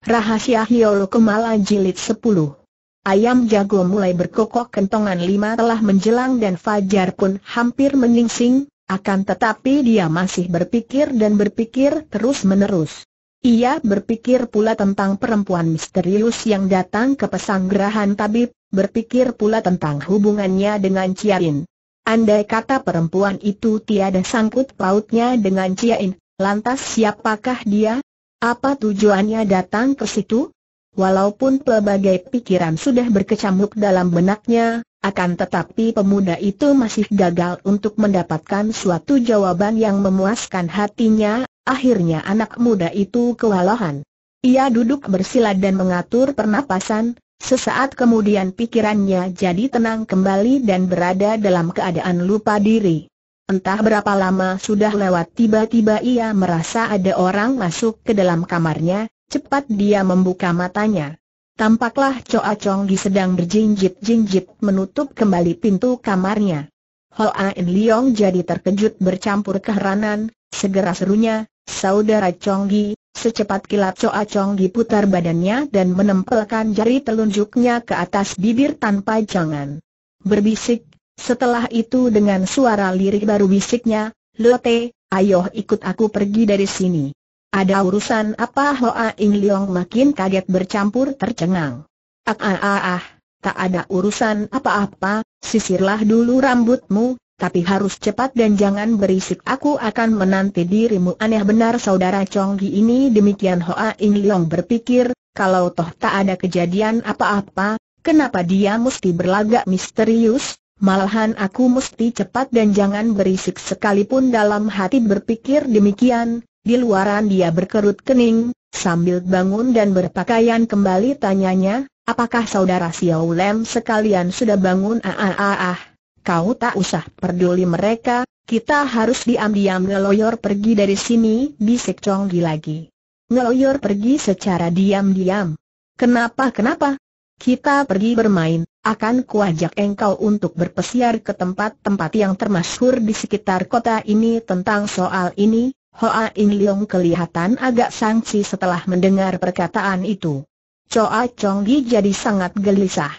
Rahasia Hiolo Kemala Jilid 10 Ayam jago mulai berkokok kentongan lima telah menjelang dan Fajar pun hampir meningsing. akan tetapi dia masih berpikir dan berpikir terus-menerus. Ia berpikir pula tentang perempuan misterius yang datang ke pesanggerahan tabib, berpikir pula tentang hubungannya dengan Ciain. Andai kata perempuan itu tiada sangkut pautnya dengan Ciain, lantas siapakah dia? Apa tujuannya datang ke situ? Walaupun pelbagai pikiran sudah berkecamuk dalam benaknya, akan tetapi pemuda itu masih gagal untuk mendapatkan suatu jawaban yang memuaskan hatinya, akhirnya anak muda itu kewalahan. Ia duduk bersila dan mengatur pernapasan, sesaat kemudian pikirannya jadi tenang kembali dan berada dalam keadaan lupa diri. Entah berapa lama sudah lewat tiba-tiba ia merasa ada orang masuk ke dalam kamarnya, cepat dia membuka matanya. Tampaklah Choa Chong Gi sedang berjinjit-jinjit menutup kembali pintu kamarnya. Ho Ain Leong jadi terkejut bercampur keheranan, segera serunya, Saudara Chong Gi, secepat kilat Choa Chong Gi putar badannya dan menempelkan jari telunjuknya ke atas bibir tanpa jangan. Berbisik setelah itu dengan suara lirik baru bisiknya, Lote, ayo ikut aku pergi dari sini. Ada urusan apa Hoa Ing Leong makin kaget bercampur tercengang. Ah ah ah ah, tak ada urusan apa-apa, sisirlah dulu rambutmu, tapi harus cepat dan jangan berisik aku akan menanti dirimu aneh benar saudara Chonggi ini demikian Hoa In Leong berpikir, kalau toh tak ada kejadian apa-apa, kenapa dia mesti berlagak misterius, Malahan aku mesti cepat dan jangan berisik sekalipun dalam hati berpikir demikian, di luaran dia berkerut kening, sambil bangun dan berpakaian kembali tanyanya, apakah saudara Xiao Lem sekalian sudah bangun ah, ah, ah, ah. kau tak usah peduli mereka, kita harus diam-diam ngeloyor pergi dari sini, bisik Chonggi lagi. Ngeloyor pergi secara diam-diam. Kenapa kenapa? Kita pergi bermain akan kuajak engkau untuk berpesiar ke tempat-tempat yang termasyhur di sekitar kota ini tentang soal ini. Hoa In Leong kelihatan agak sangsi setelah mendengar perkataan itu. Choa Chong Gi jadi sangat gelisah.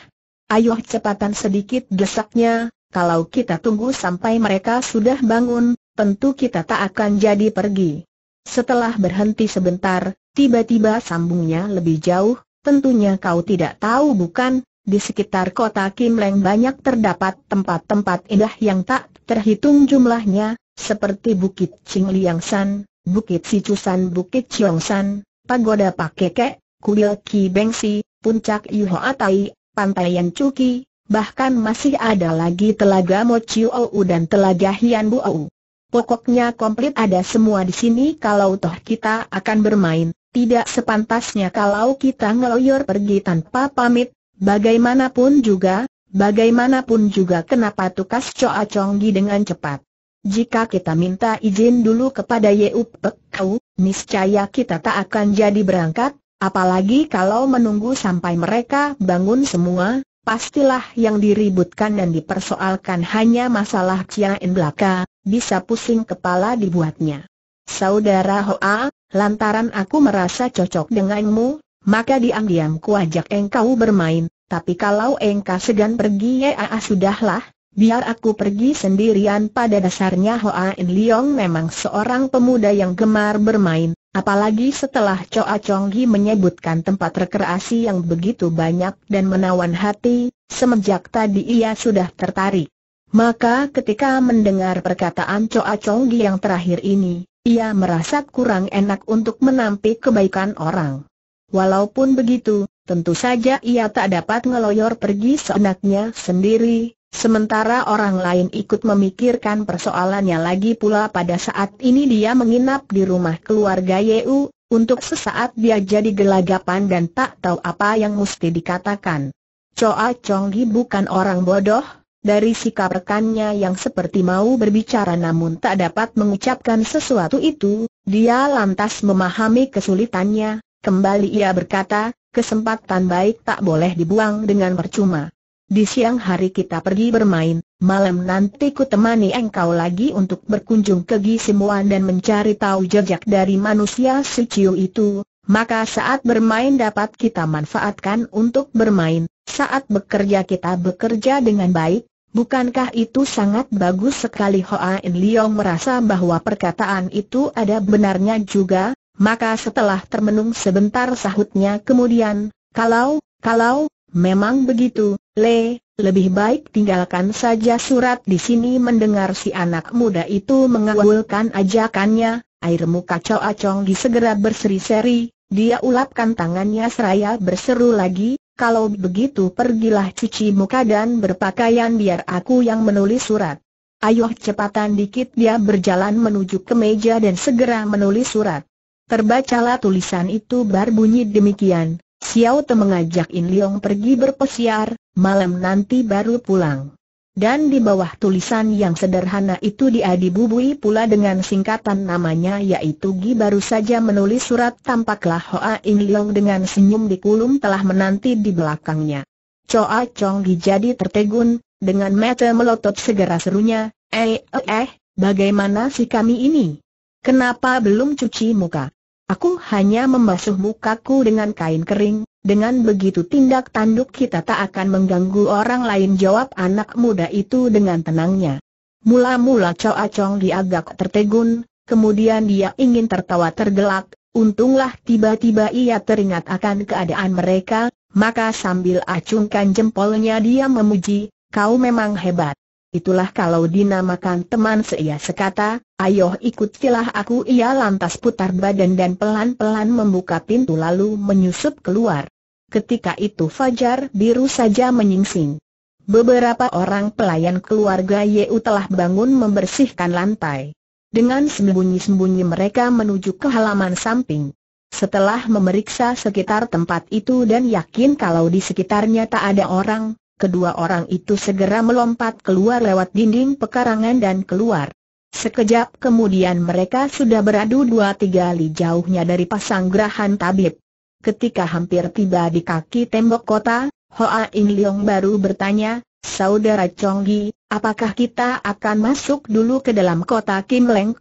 Ayuh cepatan sedikit desaknya, kalau kita tunggu sampai mereka sudah bangun, tentu kita tak akan jadi pergi. Setelah berhenti sebentar, tiba-tiba sambungnya lebih jauh, tentunya kau tidak tahu bukan, di sekitar kota Leng banyak terdapat tempat-tempat indah yang tak terhitung jumlahnya, seperti Bukit Liang San, Bukit Sichusan, Bukit Chiong San, Pagoda Pakkeke, Kuil Ki Bengsi, Puncak Atai, Pantai Yancuki, bahkan masih ada lagi Telaga Ou dan Telaga Hian Ou. Pokoknya komplit ada semua di sini kalau toh kita akan bermain, tidak sepantasnya kalau kita ngeloyor pergi tanpa pamit, Bagaimanapun juga, bagaimanapun juga kenapa tukas Choa Chonggi dengan cepat. Jika kita minta izin dulu kepada Yeup Pek Kau, niscaya kita tak akan jadi berangkat, apalagi kalau menunggu sampai mereka bangun semua, pastilah yang diributkan dan dipersoalkan hanya masalah Ciain belaka, bisa pusing kepala dibuatnya. Saudara Hoa, lantaran aku merasa cocok denganmu, maka diam-diam kuajak engkau bermain, tapi kalau engkau segan pergi ya ah, ah sudahlah, biar aku pergi sendirian pada dasarnya Hoa In Leong memang seorang pemuda yang gemar bermain, apalagi setelah Choa Chong Gi menyebutkan tempat rekreasi yang begitu banyak dan menawan hati, semenjak tadi ia sudah tertarik. Maka ketika mendengar perkataan Choa Chong Gi yang terakhir ini, ia merasa kurang enak untuk menampik kebaikan orang. Walaupun begitu, tentu saja ia tak dapat ngeloyor pergi seenaknya sendiri, sementara orang lain ikut memikirkan persoalannya lagi pula pada saat ini dia menginap di rumah keluarga Yeu, untuk sesaat dia jadi gelagapan dan tak tahu apa yang mesti dikatakan. Choa Chonggi bukan orang bodoh, dari sikap rekannya yang seperti mau berbicara namun tak dapat mengucapkan sesuatu itu, dia lantas memahami kesulitannya, Kembali ia berkata, kesempatan baik tak boleh dibuang dengan percuma. Di siang hari kita pergi bermain, malam nanti ku temani engkau lagi untuk berkunjung ke Gisimuan dan mencari tahu jejak dari manusia suciu itu, maka saat bermain dapat kita manfaatkan untuk bermain, saat bekerja kita bekerja dengan baik, bukankah itu sangat bagus sekali Hoa In Leong merasa bahwa perkataan itu ada benarnya juga, maka setelah termenung sebentar sahutnya kemudian, kalau, kalau, memang begitu, Le, lebih baik tinggalkan saja surat di sini mendengar si anak muda itu mengawulkan ajakannya, air muka Cao Acong segera berseri-seri, dia ulapkan tangannya seraya berseru lagi, kalau begitu pergilah cuci muka dan berpakaian biar aku yang menulis surat. Ayo cepatan dikit dia berjalan menuju ke meja dan segera menulis surat. Terbacalah tulisan itu berbunyi demikian, Xiao Te mengajak In Leong pergi berpesiar, malam nanti baru pulang. Dan di bawah tulisan yang sederhana itu diadibubui pula dengan singkatan namanya yaitu Gi baru saja menulis surat tampaklah Hoa In Leong dengan senyum di kulum telah menanti di belakangnya. Choa Chong Gi jadi tertegun, dengan mata melotot segera serunya, eh eh eh, bagaimana si kami ini? Kenapa belum cuci muka? Aku hanya membasuh mukaku dengan kain kering, dengan begitu tindak tanduk kita tak akan mengganggu orang lain jawab anak muda itu dengan tenangnya. Mula-mula Choa Chong diagak tertegun, kemudian dia ingin tertawa tergelak, untunglah tiba-tiba ia teringat akan keadaan mereka, maka sambil acungkan jempolnya dia memuji, kau memang hebat. Itulah kalau dinamakan teman seia sekata, ayo silah aku ia lantas putar badan dan pelan-pelan membuka pintu lalu menyusup keluar. Ketika itu Fajar Biru saja menyingsing. Beberapa orang pelayan keluarga Yeu telah bangun membersihkan lantai. Dengan sembunyi-sembunyi mereka menuju ke halaman samping. Setelah memeriksa sekitar tempat itu dan yakin kalau di sekitarnya tak ada orang, kedua orang itu segera melompat keluar lewat dinding pekarangan dan keluar. Sekejap kemudian mereka sudah beradu dua tiga li jauhnya dari pasang gerahan tabib. Ketika hampir tiba di kaki tembok kota, Hoa In Leong baru bertanya, Saudara Chonggi, apakah kita akan masuk dulu ke dalam kota Kim Leng?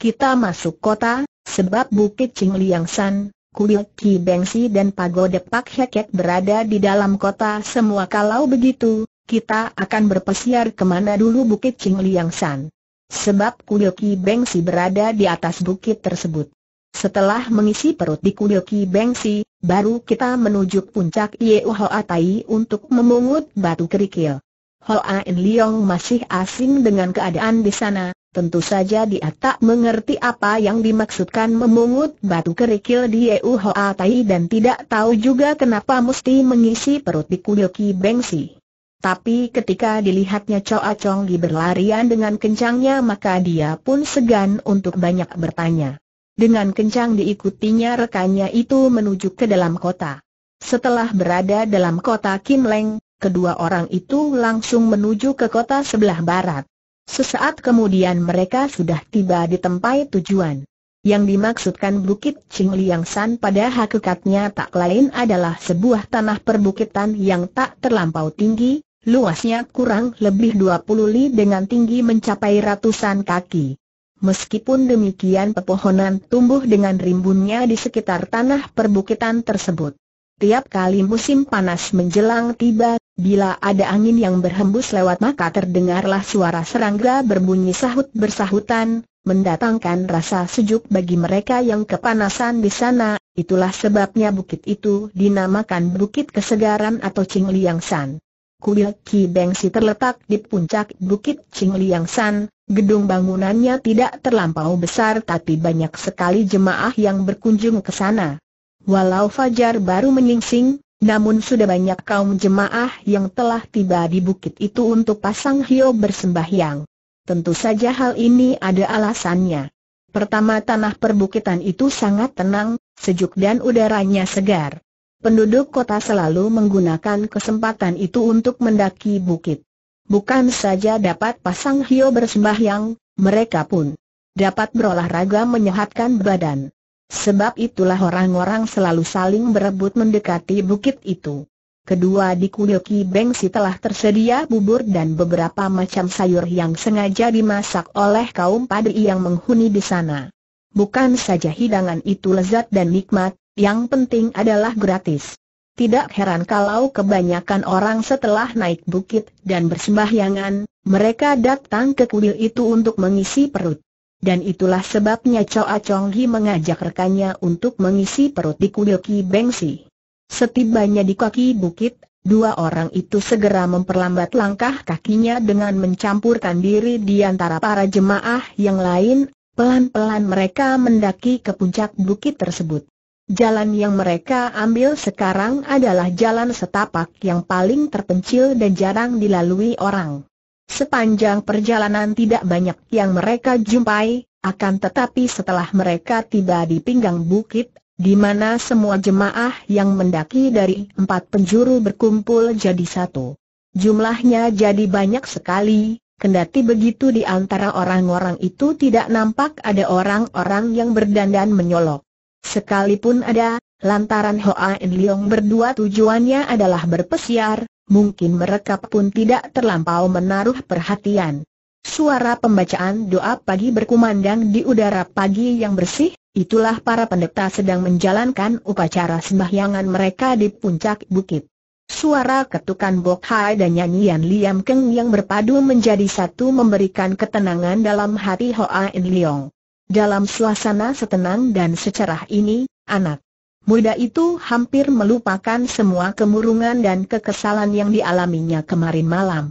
kita masuk kota, sebab Bukit Ching Liang San, kuil Ki Bengsi dan pagode Pak Heket berada di dalam kota semua kalau begitu, kita akan berpesiar kemana dulu Bukit Ching Liang San. Sebab kuil Ki Bengsi berada di atas bukit tersebut. Setelah mengisi perut di kuil Ki Bengsi, baru kita menuju puncak Yeo Hoa Tai untuk memungut batu kerikil. Hoa In Leong masih asing dengan keadaan di sana, Tentu saja dia tak mengerti apa yang dimaksudkan memungut batu kerikil di Yeu Tai dan tidak tahu juga kenapa mesti mengisi perut di kuil Ki Bengsi. Tapi ketika dilihatnya Choa Chong Gi berlarian dengan kencangnya maka dia pun segan untuk banyak bertanya. Dengan kencang diikutinya rekannya itu menuju ke dalam kota. Setelah berada dalam kota Kim Leng, kedua orang itu langsung menuju ke kota sebelah barat. Sesaat kemudian mereka sudah tiba di tempat tujuan. Yang dimaksudkan Bukit Liang San pada hakikatnya tak lain adalah sebuah tanah perbukitan yang tak terlampau tinggi, luasnya kurang lebih 20 li dengan tinggi mencapai ratusan kaki. Meskipun demikian pepohonan tumbuh dengan rimbunnya di sekitar tanah perbukitan tersebut. Tiap kali musim panas menjelang tiba, Bila ada angin yang berhembus lewat maka terdengarlah suara serangga berbunyi sahut bersahutan, mendatangkan rasa sejuk bagi mereka yang kepanasan di sana, itulah sebabnya bukit itu dinamakan Bukit Kesegaran atau Ching Liang San. Kuil Ki Si terletak di puncak Bukit Ching Liang San, gedung bangunannya tidak terlampau besar tapi banyak sekali jemaah yang berkunjung ke sana. Walau fajar baru menyingsing, namun sudah banyak kaum jemaah yang telah tiba di bukit itu untuk pasang hio bersembahyang. Tentu saja hal ini ada alasannya. Pertama tanah perbukitan itu sangat tenang, sejuk dan udaranya segar. Penduduk kota selalu menggunakan kesempatan itu untuk mendaki bukit. Bukan saja dapat pasang hio bersembahyang, mereka pun dapat berolahraga menyehatkan badan. Sebab itulah orang-orang selalu saling berebut mendekati bukit itu. Kedua di kuil Ki Bengsi telah tersedia bubur dan beberapa macam sayur yang sengaja dimasak oleh kaum padri yang menghuni di sana. Bukan saja hidangan itu lezat dan nikmat, yang penting adalah gratis. Tidak heran kalau kebanyakan orang setelah naik bukit dan bersembahyangan, mereka datang ke kuil itu untuk mengisi perut. Dan itulah sebabnya Choa Chong Hi mengajak rekannya untuk mengisi perut di kuil Ki Bengsi. Setibanya di kaki bukit, dua orang itu segera memperlambat langkah kakinya dengan mencampurkan diri di antara para jemaah yang lain, pelan-pelan mereka mendaki ke puncak bukit tersebut. Jalan yang mereka ambil sekarang adalah jalan setapak yang paling terpencil dan jarang dilalui orang. Sepanjang perjalanan tidak banyak yang mereka jumpai, akan tetapi setelah mereka tiba di pinggang bukit, di mana semua jemaah yang mendaki dari empat penjuru berkumpul jadi satu. Jumlahnya jadi banyak sekali, kendati begitu di antara orang-orang itu tidak nampak ada orang-orang yang berdandan menyolok. Sekalipun ada, lantaran Hoa In Leong berdua tujuannya adalah berpesiar, mungkin mereka pun tidak terlampau menaruh perhatian. Suara pembacaan doa pagi berkumandang di udara pagi yang bersih, itulah para pendeta sedang menjalankan upacara sembahyangan mereka di puncak bukit. Suara ketukan Bok Hai dan nyanyian Liam Keng yang berpadu menjadi satu memberikan ketenangan dalam hati Hoa In Leong. Dalam suasana setenang dan secerah ini, anak Muda itu hampir melupakan semua kemurungan dan kekesalan yang dialaminya kemarin malam.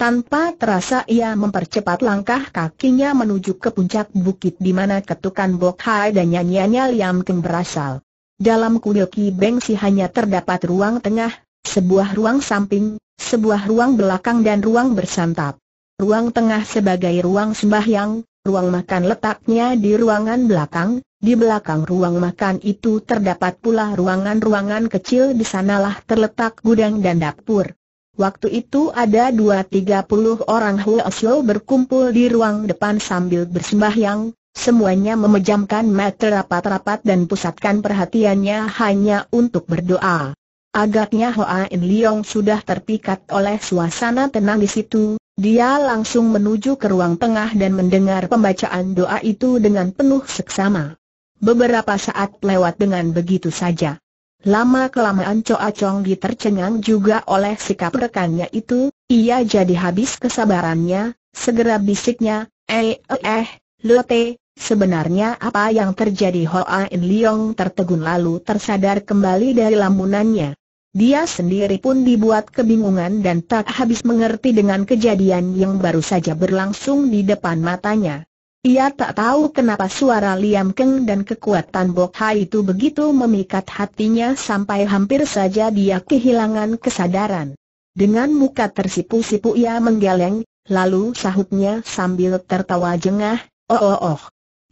Tanpa terasa ia mempercepat langkah kakinya menuju ke puncak bukit di mana ketukan Bok dan nyanyiannya Liam Keng berasal. Dalam kuil Ki Beng hanya terdapat ruang tengah, sebuah ruang samping, sebuah ruang belakang dan ruang bersantap. Ruang tengah sebagai ruang sembahyang, Ruang makan letaknya di ruangan belakang, di belakang ruang makan itu terdapat pula ruangan-ruangan kecil di sanalah terletak gudang dan dapur. Waktu itu ada dua tiga puluh orang Huosyo berkumpul di ruang depan sambil bersembahyang, semuanya memejamkan mata rapat-rapat dan pusatkan perhatiannya hanya untuk berdoa. Agaknya Hoa In Leong sudah terpikat oleh suasana tenang di situ, dia langsung menuju ke ruang tengah dan mendengar pembacaan doa itu dengan penuh seksama. Beberapa saat lewat dengan begitu saja. Lama-kelamaan Choa Chong tercengang juga oleh sikap rekannya itu, ia jadi habis kesabarannya, segera bisiknya, eh eh eh, lote, Sebenarnya apa yang terjadi Hoa In Leong tertegun lalu tersadar kembali dari lamunannya. Dia sendiri pun dibuat kebingungan dan tak habis mengerti dengan kejadian yang baru saja berlangsung di depan matanya. Ia tak tahu kenapa suara Liam Keng dan kekuatan Bok Hai itu begitu memikat hatinya sampai hampir saja dia kehilangan kesadaran. Dengan muka tersipu-sipu ia menggeleng, lalu sahutnya sambil tertawa jengah, oh oh oh.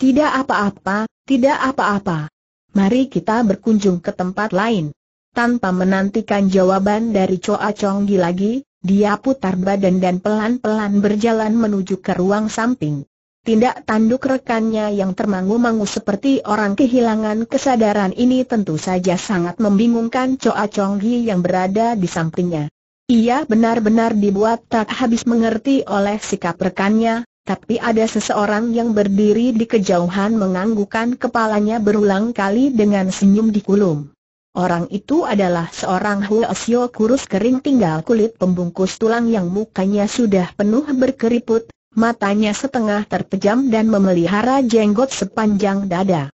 Tidak apa-apa, tidak apa-apa. Mari kita berkunjung ke tempat lain. Tanpa menantikan jawaban dari Coa Conggi lagi, dia putar badan dan pelan-pelan berjalan menuju ke ruang samping. Tindak tanduk rekannya yang termangu-mangu seperti orang kehilangan kesadaran ini tentu saja sangat membingungkan Coa Conggi yang berada di sampingnya. Ia benar-benar dibuat tak habis mengerti oleh sikap rekannya, tapi ada seseorang yang berdiri di kejauhan menganggukan kepalanya berulang kali dengan senyum di kulum. Orang itu adalah seorang huasio kurus kering tinggal kulit pembungkus tulang yang mukanya sudah penuh berkeriput, matanya setengah terpejam dan memelihara jenggot sepanjang dada.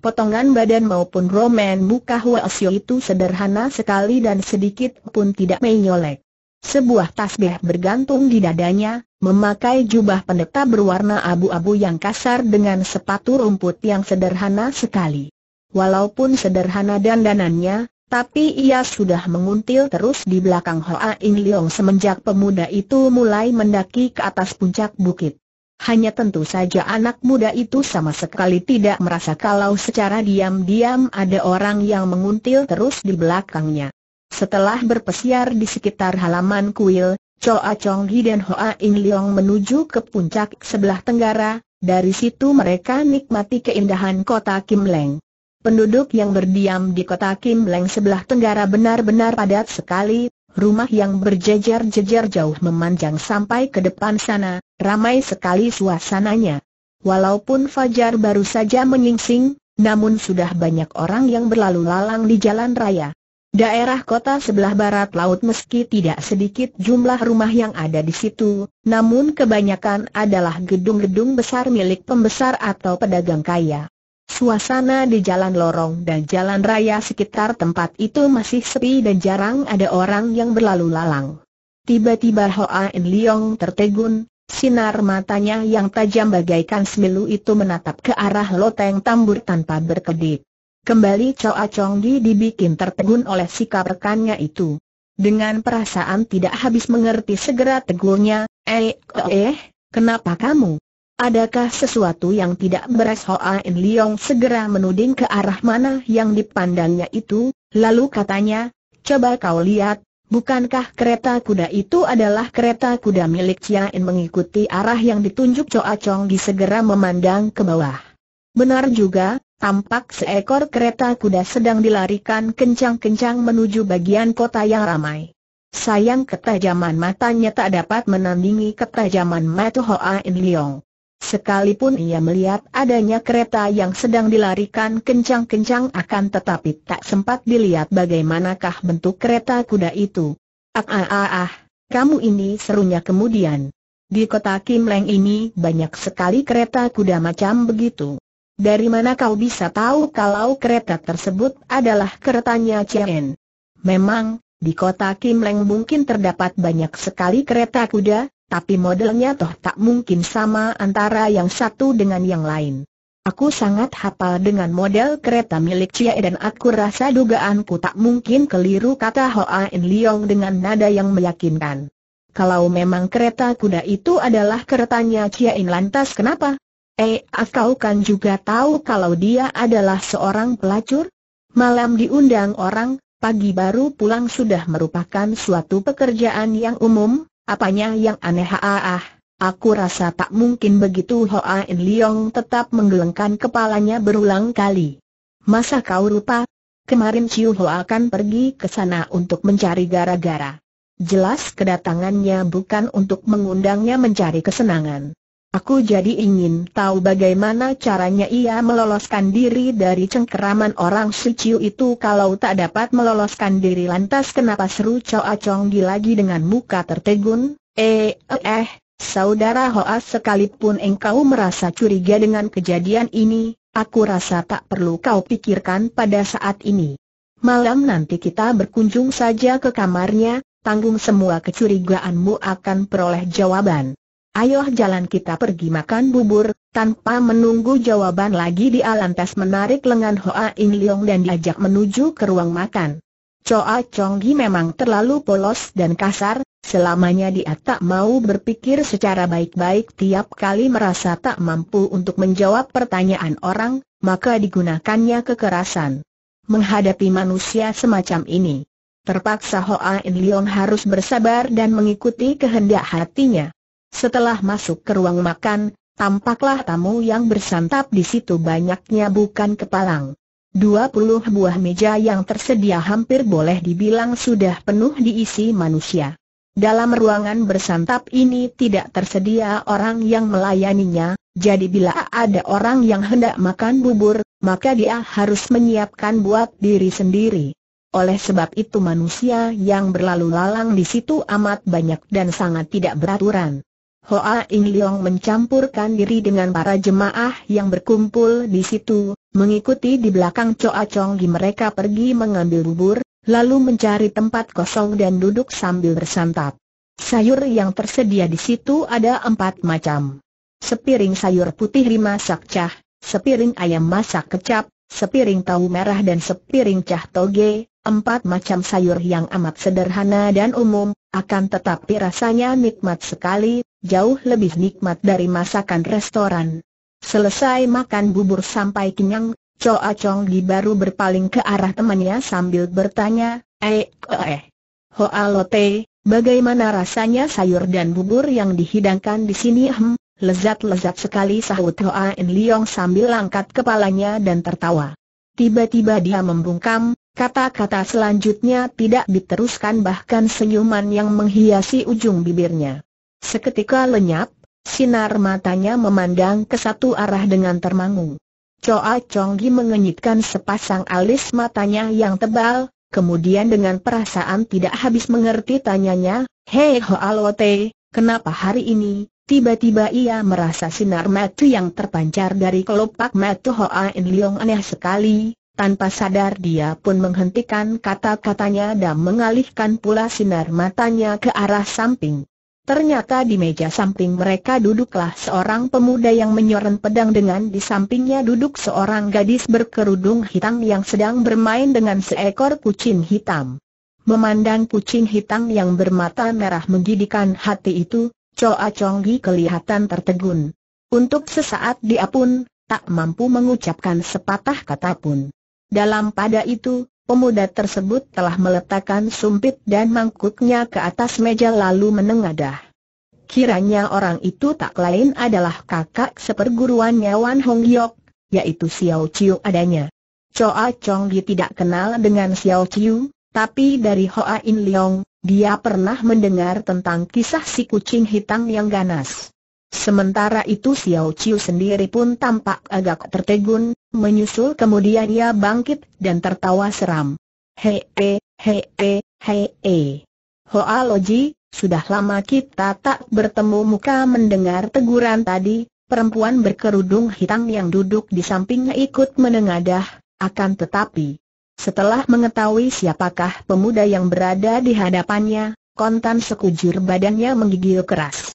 Potongan badan maupun romen muka huasio itu sederhana sekali dan sedikit pun tidak menyolek. Sebuah tasbih bergantung di dadanya, memakai jubah pendeta berwarna abu-abu yang kasar dengan sepatu rumput yang sederhana sekali. Walaupun sederhana dandanannya, tapi ia sudah menguntil terus di belakang Hoa Ing Leong semenjak pemuda itu mulai mendaki ke atas puncak bukit. Hanya tentu saja anak muda itu sama sekali tidak merasa kalau secara diam-diam ada orang yang menguntil terus di belakangnya. Setelah berpesiar di sekitar halaman kuil, Choa Chong Hi dan Hoa Ing Leong menuju ke puncak sebelah tenggara, dari situ mereka nikmati keindahan kota Kim Leng. Penduduk yang berdiam di kota Kim Leng sebelah tenggara benar-benar padat sekali, rumah yang berjejer-jejer jauh memanjang sampai ke depan sana, ramai sekali suasananya. Walaupun Fajar baru saja menyingsing, namun sudah banyak orang yang berlalu lalang di jalan raya. Daerah kota sebelah barat laut meski tidak sedikit jumlah rumah yang ada di situ, namun kebanyakan adalah gedung-gedung besar milik pembesar atau pedagang kaya. Suasana di jalan lorong dan jalan raya sekitar tempat itu masih sepi dan jarang ada orang yang berlalu lalang. Tiba-tiba Hoa In Leong tertegun, sinar matanya yang tajam bagaikan semilu itu menatap ke arah loteng tambur tanpa berkedip. Kembali Choa Chong Di dibikin tertegun oleh sikap rekannya itu. Dengan perasaan tidak habis mengerti segera tegurnya, eh, eh, kenapa kamu? Adakah sesuatu yang tidak beres Hoa In Leong segera menuding ke arah mana yang dipandangnya itu, lalu katanya, coba kau lihat, bukankah kereta kuda itu adalah kereta kuda milik Chia In mengikuti arah yang ditunjuk Choa Chong di segera memandang ke bawah. Benar juga, Tampak seekor kereta kuda sedang dilarikan kencang-kencang menuju bagian kota yang ramai. Sayang ketajaman matanya tak dapat menandingi ketajaman mata Hoa In Leong. Sekalipun ia melihat adanya kereta yang sedang dilarikan kencang-kencang akan tetapi tak sempat dilihat bagaimanakah bentuk kereta kuda itu. Ah ah ah ah, kamu ini serunya kemudian. Di kota Kim Leng ini banyak sekali kereta kuda macam begitu. Dari mana kau bisa tahu kalau kereta tersebut adalah keretanya Chien? Memang, di kota Kim Leng mungkin terdapat banyak sekali kereta kuda, tapi modelnya toh tak mungkin sama antara yang satu dengan yang lain. Aku sangat hafal dengan model kereta milik Cia dan aku rasa dugaanku tak mungkin keliru kata Hoa In Leong dengan nada yang meyakinkan. Kalau memang kereta kuda itu adalah keretanya Cia In lantas kenapa? Eh, kau kan juga tahu kalau dia adalah seorang pelacur? Malam diundang orang, pagi baru pulang sudah merupakan suatu pekerjaan yang umum, Apanya yang aneh ah, ah, ah aku rasa tak mungkin begitu Hoa In Leong tetap menggelengkan kepalanya berulang kali. Masa kau lupa? Kemarin Chiu Hoa akan pergi ke sana untuk mencari gara-gara. Jelas kedatangannya bukan untuk mengundangnya mencari kesenangan. Aku jadi ingin tahu bagaimana caranya ia meloloskan diri dari cengkeraman orang suciu itu kalau tak dapat meloloskan diri lantas kenapa seru Choa Chonggi lagi dengan muka tertegun, eh, eh, eh, saudara Hoa sekalipun engkau merasa curiga dengan kejadian ini, aku rasa tak perlu kau pikirkan pada saat ini. Malam nanti kita berkunjung saja ke kamarnya, tanggung semua kecurigaanmu akan peroleh jawaban. Ayo jalan kita pergi makan bubur, tanpa menunggu jawaban lagi dia lantas menarik lengan Hoa In Leong dan diajak menuju ke ruang makan. Choa Chong Gi memang terlalu polos dan kasar, selamanya dia tak mau berpikir secara baik-baik tiap kali merasa tak mampu untuk menjawab pertanyaan orang, maka digunakannya kekerasan. Menghadapi manusia semacam ini, terpaksa Hoa In Leong harus bersabar dan mengikuti kehendak hatinya. Setelah masuk ke ruang makan, tampaklah tamu yang bersantap di situ banyaknya bukan kepalang. puluh buah meja yang tersedia hampir boleh dibilang sudah penuh diisi manusia. Dalam ruangan bersantap ini tidak tersedia orang yang melayaninya, jadi bila ada orang yang hendak makan bubur, maka dia harus menyiapkan buat diri sendiri. Oleh sebab itu manusia yang berlalu lalang di situ amat banyak dan sangat tidak beraturan. Hoa In Leong mencampurkan diri dengan para jemaah yang berkumpul di situ, mengikuti di belakang Choa Chong Gi mereka pergi mengambil bubur, lalu mencari tempat kosong dan duduk sambil bersantap. Sayur yang tersedia di situ ada empat macam. Sepiring sayur putih lima sakcah, sepiring ayam masak kecap, sepiring tahu merah dan sepiring cah toge, empat macam sayur yang amat sederhana dan umum, akan tetapi rasanya nikmat sekali, jauh lebih nikmat dari masakan restoran. Selesai makan bubur sampai kenyang, Choa Chong Gi baru berpaling ke arah temannya sambil bertanya, Eh, eh, Hoa Lote, bagaimana rasanya sayur dan bubur yang dihidangkan di sini? Hmm, lezat-lezat sekali sahut Hoa In Leong sambil angkat kepalanya dan tertawa. Tiba-tiba dia membungkam, kata-kata selanjutnya tidak diteruskan bahkan senyuman yang menghiasi ujung bibirnya. Seketika lenyap, sinar matanya memandang ke satu arah dengan termangu. Choa Chonggi mengenyitkan sepasang alis matanya yang tebal, kemudian dengan perasaan tidak habis mengerti tanyanya, Hei Hoalote, kenapa hari ini, Tiba-tiba ia merasa sinar mata yang terpancar dari kelopak mata Hoa In Leong aneh sekali, tanpa sadar dia pun menghentikan kata-katanya dan mengalihkan pula sinar matanya ke arah samping. Ternyata di meja samping mereka duduklah seorang pemuda yang menyoren pedang dengan di sampingnya duduk seorang gadis berkerudung hitam yang sedang bermain dengan seekor kucing hitam. Memandang kucing hitam yang bermata merah menggidikan hati itu, Choa Chonggi kelihatan tertegun. Untuk sesaat dia pun, tak mampu mengucapkan sepatah kata pun. Dalam pada itu, Pemuda tersebut telah meletakkan sumpit dan mangkuknya ke atas meja lalu menengadah. Kiranya orang itu tak lain adalah kakak seperguruannya Wan Hong Yok, yaitu Xiao Chiu adanya. Choa Chong Gi tidak kenal dengan Xiao Chiu, tapi dari Hoa In Leong, dia pernah mendengar tentang kisah si kucing hitam yang ganas. Sementara itu Xiao Chiu sendiri pun tampak agak tertegun, Menyusul kemudian ia bangkit dan tertawa seram. Hee, hee, hee. Hoa Loji, sudah lama kita tak bertemu muka mendengar teguran tadi, perempuan berkerudung hitam yang duduk di sampingnya ikut menengadah, akan tetapi. Setelah mengetahui siapakah pemuda yang berada di hadapannya, kontan sekujur badannya menggigil keras.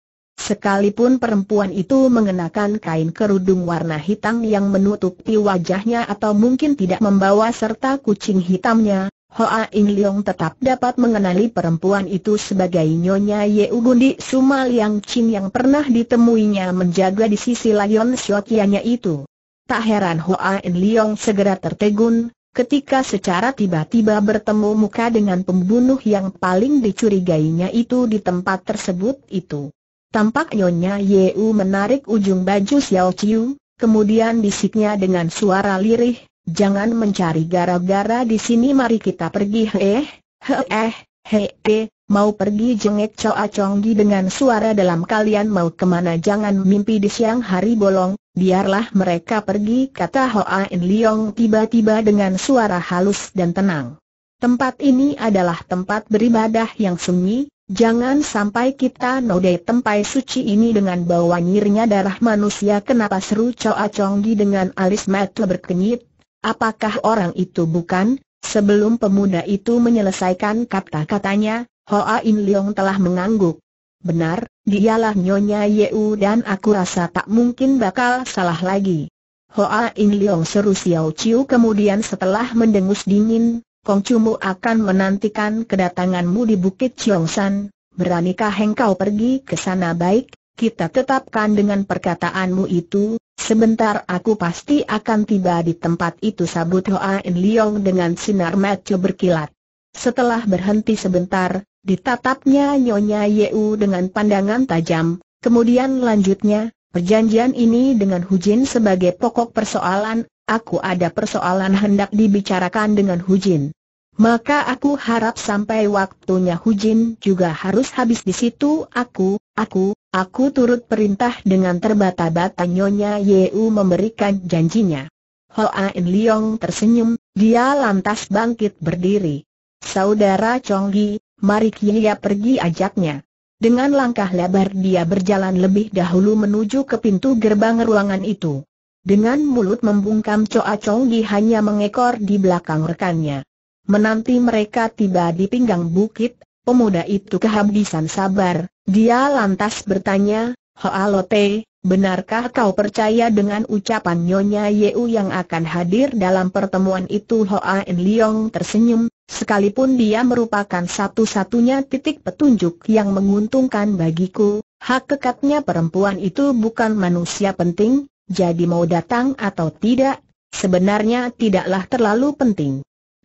Sekalipun perempuan itu mengenakan kain kerudung warna hitam yang menutupi wajahnya atau mungkin tidak membawa serta kucing hitamnya, Hoa In Leong tetap dapat mengenali perempuan itu sebagai Nyonya Ye Ugundi Suma Liang Chin yang pernah ditemuinya menjaga di sisi Lion Shokianya itu. Tak heran Hoa In Leong segera tertegun, ketika secara tiba-tiba bertemu muka dengan pembunuh yang paling dicurigainya itu di tempat tersebut itu. Tampak Nyonya Yeu menarik ujung baju Xiao Qiu, kemudian bisiknya dengan suara lirih, jangan mencari gara-gara di sini mari kita pergi heh, heh, eh, heh, eh, mau pergi jengek Choa Chonggi dengan suara dalam kalian mau kemana jangan mimpi di siang hari bolong, biarlah mereka pergi kata Hoa In Leong tiba-tiba dengan suara halus dan tenang. Tempat ini adalah tempat beribadah yang sunyi, Jangan sampai kita nodai tempai suci ini dengan bau nyirnya darah manusia kenapa seru Choa di dengan alis mata berkenyit. Apakah orang itu bukan? Sebelum pemuda itu menyelesaikan kata-katanya, Hoa In Leong telah mengangguk. Benar, dialah Nyonya Yeu dan aku rasa tak mungkin bakal salah lagi. Hoa In Leong seru Xiao Chiu kemudian setelah mendengus dingin, Kongcumu akan menantikan kedatanganmu di Bukit Cheongsan, beranikah engkau pergi ke sana baik, kita tetapkan dengan perkataanmu itu, sebentar aku pasti akan tiba di tempat itu sabut Hoa In Leong dengan sinar mata berkilat. Setelah berhenti sebentar, ditatapnya Nyonya Yeu dengan pandangan tajam, kemudian lanjutnya, perjanjian ini dengan Hu Jin sebagai pokok persoalan aku ada persoalan hendak dibicarakan dengan Hujin. Maka aku harap sampai waktunya Hujin juga harus habis di situ aku, aku, aku turut perintah dengan terbata-bata Nyonya Yeu memberikan janjinya. Hoa In Leong tersenyum, dia lantas bangkit berdiri. Saudara Gi, mari Kia pergi ajaknya. Dengan langkah lebar dia berjalan lebih dahulu menuju ke pintu gerbang ruangan itu. Dengan mulut membungkam Choa Chong Gi hanya mengekor di belakang rekannya. Menanti mereka tiba di pinggang bukit, pemuda itu kehabisan sabar, dia lantas bertanya, Hoa Hoalote, benarkah kau percaya dengan ucapan Nyonya Yeu yang akan hadir dalam pertemuan itu Hoa En Liong tersenyum, sekalipun dia merupakan satu-satunya titik petunjuk yang menguntungkan bagiku, hak kekatnya perempuan itu bukan manusia penting, jadi mau datang atau tidak, sebenarnya tidaklah terlalu penting.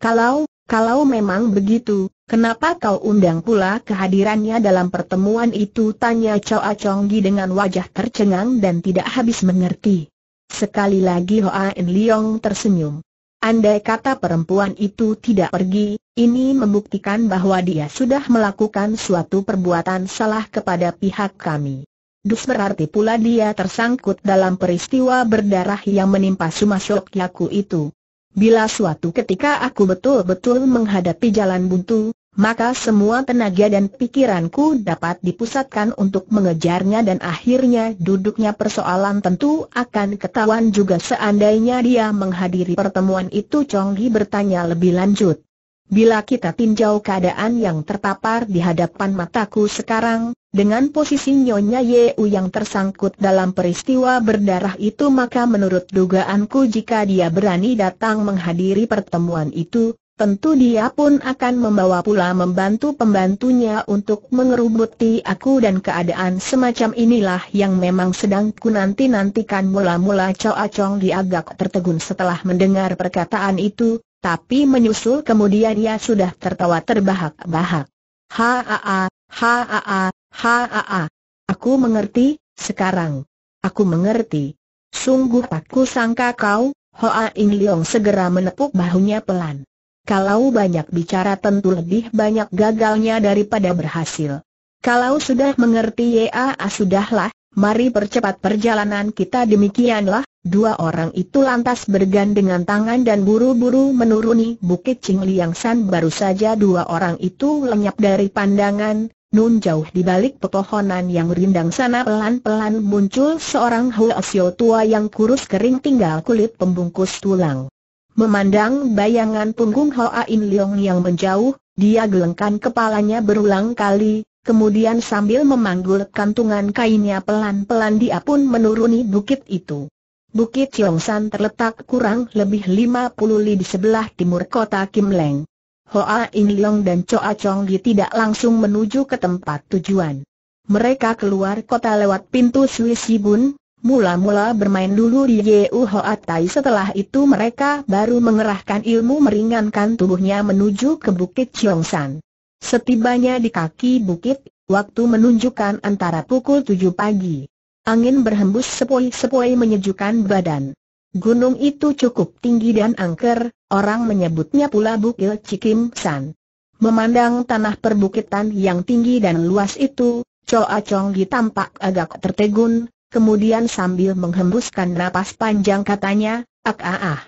Kalau, kalau memang begitu, kenapa kau undang pula kehadirannya dalam pertemuan itu? Tanya Choa Chonggi dengan wajah tercengang dan tidak habis mengerti. Sekali lagi Hoa En Leong tersenyum. Andai kata perempuan itu tidak pergi, ini membuktikan bahwa dia sudah melakukan suatu perbuatan salah kepada pihak kami. Dus berarti pula dia tersangkut dalam peristiwa berdarah yang menimpa Sumasok Yaku itu. Bila suatu ketika aku betul-betul menghadapi jalan buntu, maka semua tenaga dan pikiranku dapat dipusatkan untuk mengejarnya dan akhirnya duduknya persoalan tentu akan ketahuan juga seandainya dia menghadiri pertemuan itu Chong Li bertanya lebih lanjut. Bila kita tinjau keadaan yang terpapar di hadapan mataku sekarang, dengan posisi Nyonya Yeu yang tersangkut dalam peristiwa berdarah itu maka menurut dugaanku jika dia berani datang menghadiri pertemuan itu, Tentu dia pun akan membawa pula membantu pembantunya untuk mengerubuti aku dan keadaan semacam inilah yang memang sedang ku nanti-nantikan mula-mula Chow Acong diagak tertegun setelah mendengar perkataan itu, tapi menyusul kemudian ia sudah tertawa terbahak-bahak. Haa, haa, haa. Aku mengerti, sekarang. Aku mengerti. Sungguh aku sangka kau, Hoa In Leong segera menepuk bahunya pelan. Kalau banyak bicara tentu lebih banyak gagalnya daripada berhasil. Kalau sudah mengerti ya sudahlah, mari percepat perjalanan kita demikianlah, Dua orang itu lantas bergandengan tangan dan buru-buru menuruni Bukit Cingliang San baru saja dua orang itu lenyap dari pandangan, nun jauh di balik pepohonan yang rindang sana pelan-pelan muncul seorang huasio tua yang kurus kering tinggal kulit pembungkus tulang. Memandang bayangan punggung In Leong yang menjauh, dia gelengkan kepalanya berulang kali, kemudian sambil memanggul kantungan kainnya pelan-pelan dia pun menuruni bukit itu. Bukit San terletak kurang lebih 50 li di sebelah timur kota Kim Leng. Hoa In Long dan Choa Chong Gi tidak langsung menuju ke tempat tujuan. Mereka keluar kota lewat pintu Bun, mula-mula bermain dulu di Yeu Hoa Tai setelah itu mereka baru mengerahkan ilmu meringankan tubuhnya menuju ke Bukit San. Setibanya di kaki bukit, waktu menunjukkan antara pukul 7 pagi. Angin berhembus sepoi-sepoi menyejukkan badan. Gunung itu cukup tinggi dan angker, orang menyebutnya pula Bukil Cikim San. Memandang tanah perbukitan yang tinggi dan luas itu, Choa Chong tampak agak tertegun, kemudian sambil menghembuskan napas panjang katanya, ak ah ah.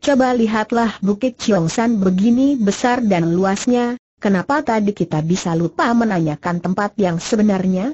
Coba lihatlah Bukit San begini besar dan luasnya, kenapa tadi kita bisa lupa menanyakan tempat yang sebenarnya?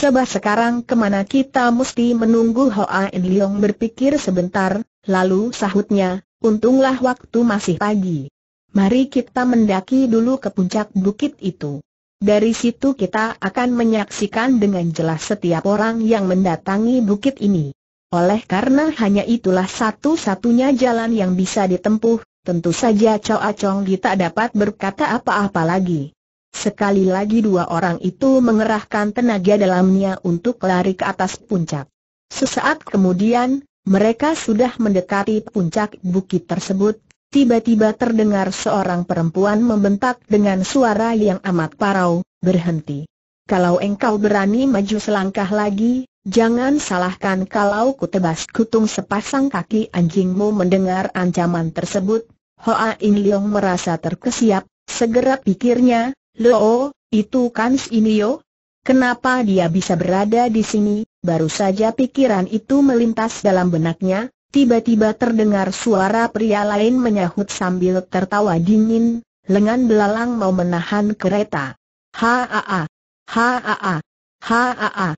Coba sekarang kemana kita mesti menunggu Hoa In Leong berpikir sebentar, lalu sahutnya, untunglah waktu masih pagi. Mari kita mendaki dulu ke puncak bukit itu. Dari situ kita akan menyaksikan dengan jelas setiap orang yang mendatangi bukit ini. Oleh karena hanya itulah satu-satunya jalan yang bisa ditempuh, tentu saja Choa Chong Gi dapat berkata apa-apa lagi. Sekali lagi dua orang itu mengerahkan tenaga dalamnya untuk lari ke atas puncak. Sesaat kemudian, mereka sudah mendekati puncak bukit tersebut, tiba-tiba terdengar seorang perempuan membentak dengan suara yang amat parau, berhenti. Kalau engkau berani maju selangkah lagi, Jangan salahkan kalau kutebas kutung sepasang kaki anjingmu mendengar ancaman tersebut. Hoa In Leong merasa terkesiap, segera pikirnya, Loo, itu kan Sinio? Kenapa dia bisa berada di sini? Baru saja pikiran itu melintas dalam benaknya, tiba-tiba terdengar suara pria lain menyahut sambil tertawa dingin, lengan belalang mau menahan kereta. Haa, haa, haa,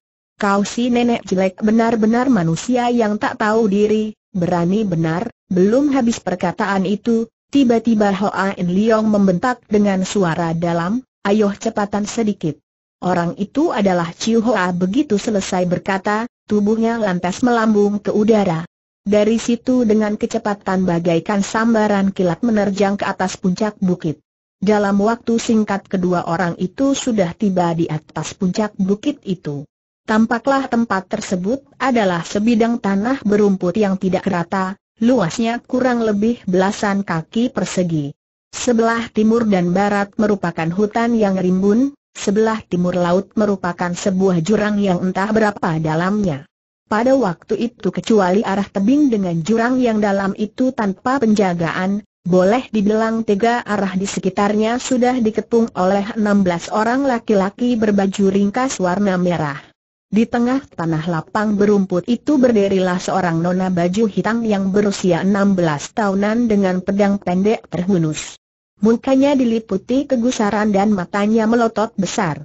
kau si nenek jelek benar-benar manusia yang tak tahu diri, berani benar, belum habis perkataan itu, Tiba-tiba Hoa In Liong membentak dengan suara dalam, ayo cepatan sedikit. Orang itu adalah Chiu Hoa begitu selesai berkata, tubuhnya lantas melambung ke udara. Dari situ dengan kecepatan bagaikan sambaran kilat menerjang ke atas puncak bukit. Dalam waktu singkat kedua orang itu sudah tiba di atas puncak bukit itu. Tampaklah tempat tersebut adalah sebidang tanah berumput yang tidak rata, luasnya kurang lebih belasan kaki persegi. Sebelah timur dan barat merupakan hutan yang rimbun, sebelah timur laut merupakan sebuah jurang yang entah berapa dalamnya. Pada waktu itu kecuali arah tebing dengan jurang yang dalam itu tanpa penjagaan, boleh dibilang tiga arah di sekitarnya sudah diketung oleh 16 orang laki-laki berbaju ringkas warna merah. Di tengah tanah lapang berumput itu berdirilah seorang nona baju hitam yang berusia 16 tahunan dengan pedang pendek terhunus. Mukanya diliputi kegusaran dan matanya melotot besar.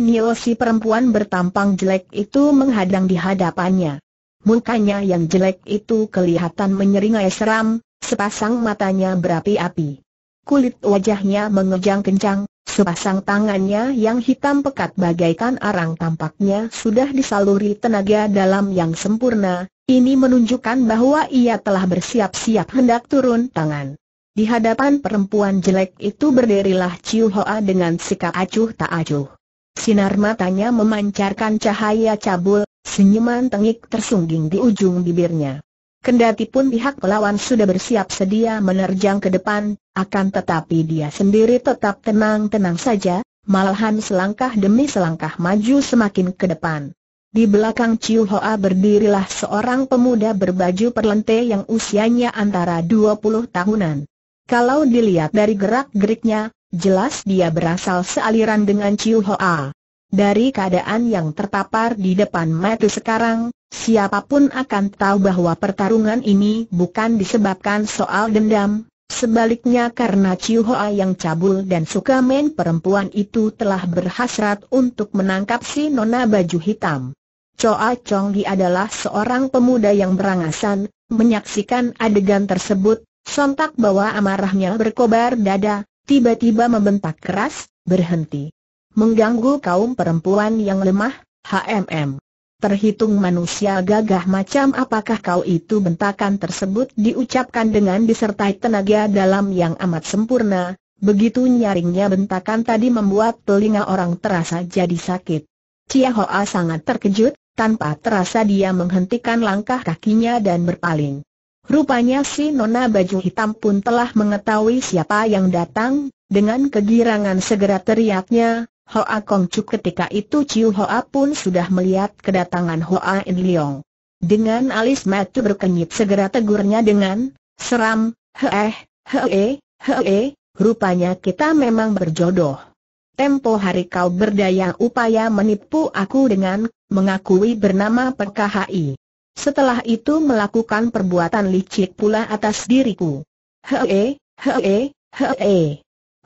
Nio si perempuan bertampang jelek itu menghadang di hadapannya. Mukanya yang jelek itu kelihatan menyeringai seram, sepasang matanya berapi-api. Kulit wajahnya mengejang kencang, Sepasang tangannya yang hitam pekat bagaikan arang tampaknya sudah disaluri tenaga dalam yang sempurna, ini menunjukkan bahwa ia telah bersiap-siap hendak turun tangan. Di hadapan perempuan jelek itu berdirilah Ciu Hoa dengan sikap acuh tak acuh. Sinar matanya memancarkan cahaya cabul, senyuman tengik tersungging di ujung bibirnya. Kendati pun pihak lawan sudah bersiap sedia menerjang ke depan, akan tetapi dia sendiri tetap tenang-tenang saja, malahan selangkah demi selangkah maju semakin ke depan. Di belakang Ciu Hoa berdirilah seorang pemuda berbaju perlente yang usianya antara 20 tahunan. Kalau dilihat dari gerak-geriknya, jelas dia berasal sealiran dengan Ciu Hoa. Dari keadaan yang terpapar di depan mata sekarang, Siapapun akan tahu bahwa pertarungan ini bukan disebabkan soal dendam, sebaliknya karena Chiu Hoa yang cabul dan suka main perempuan itu telah berhasrat untuk menangkap si nona baju hitam. Choa Chong Hi adalah seorang pemuda yang berangasan, menyaksikan adegan tersebut, sontak bawa amarahnya berkobar dada, tiba-tiba membentak keras, berhenti. Mengganggu kaum perempuan yang lemah, HMM terhitung manusia gagah macam apakah kau itu bentakan tersebut diucapkan dengan disertai tenaga dalam yang amat sempurna, begitu nyaringnya bentakan tadi membuat telinga orang terasa jadi sakit. Cia Hoa sangat terkejut, tanpa terasa dia menghentikan langkah kakinya dan berpaling. Rupanya si Nona baju hitam pun telah mengetahui siapa yang datang, dengan kegirangan segera teriaknya, Hoa Kong Chu ketika itu Ciu Hoa pun sudah melihat kedatangan Hoa In Leong. Dengan alis mata berkenyit segera tegurnya dengan, seram, heeh, hee, hee, rupanya kita memang berjodoh. Tempo hari kau berdaya upaya menipu aku dengan mengakui bernama PKHI. Setelah itu melakukan perbuatan licik pula atas diriku. Hee, hee, hee.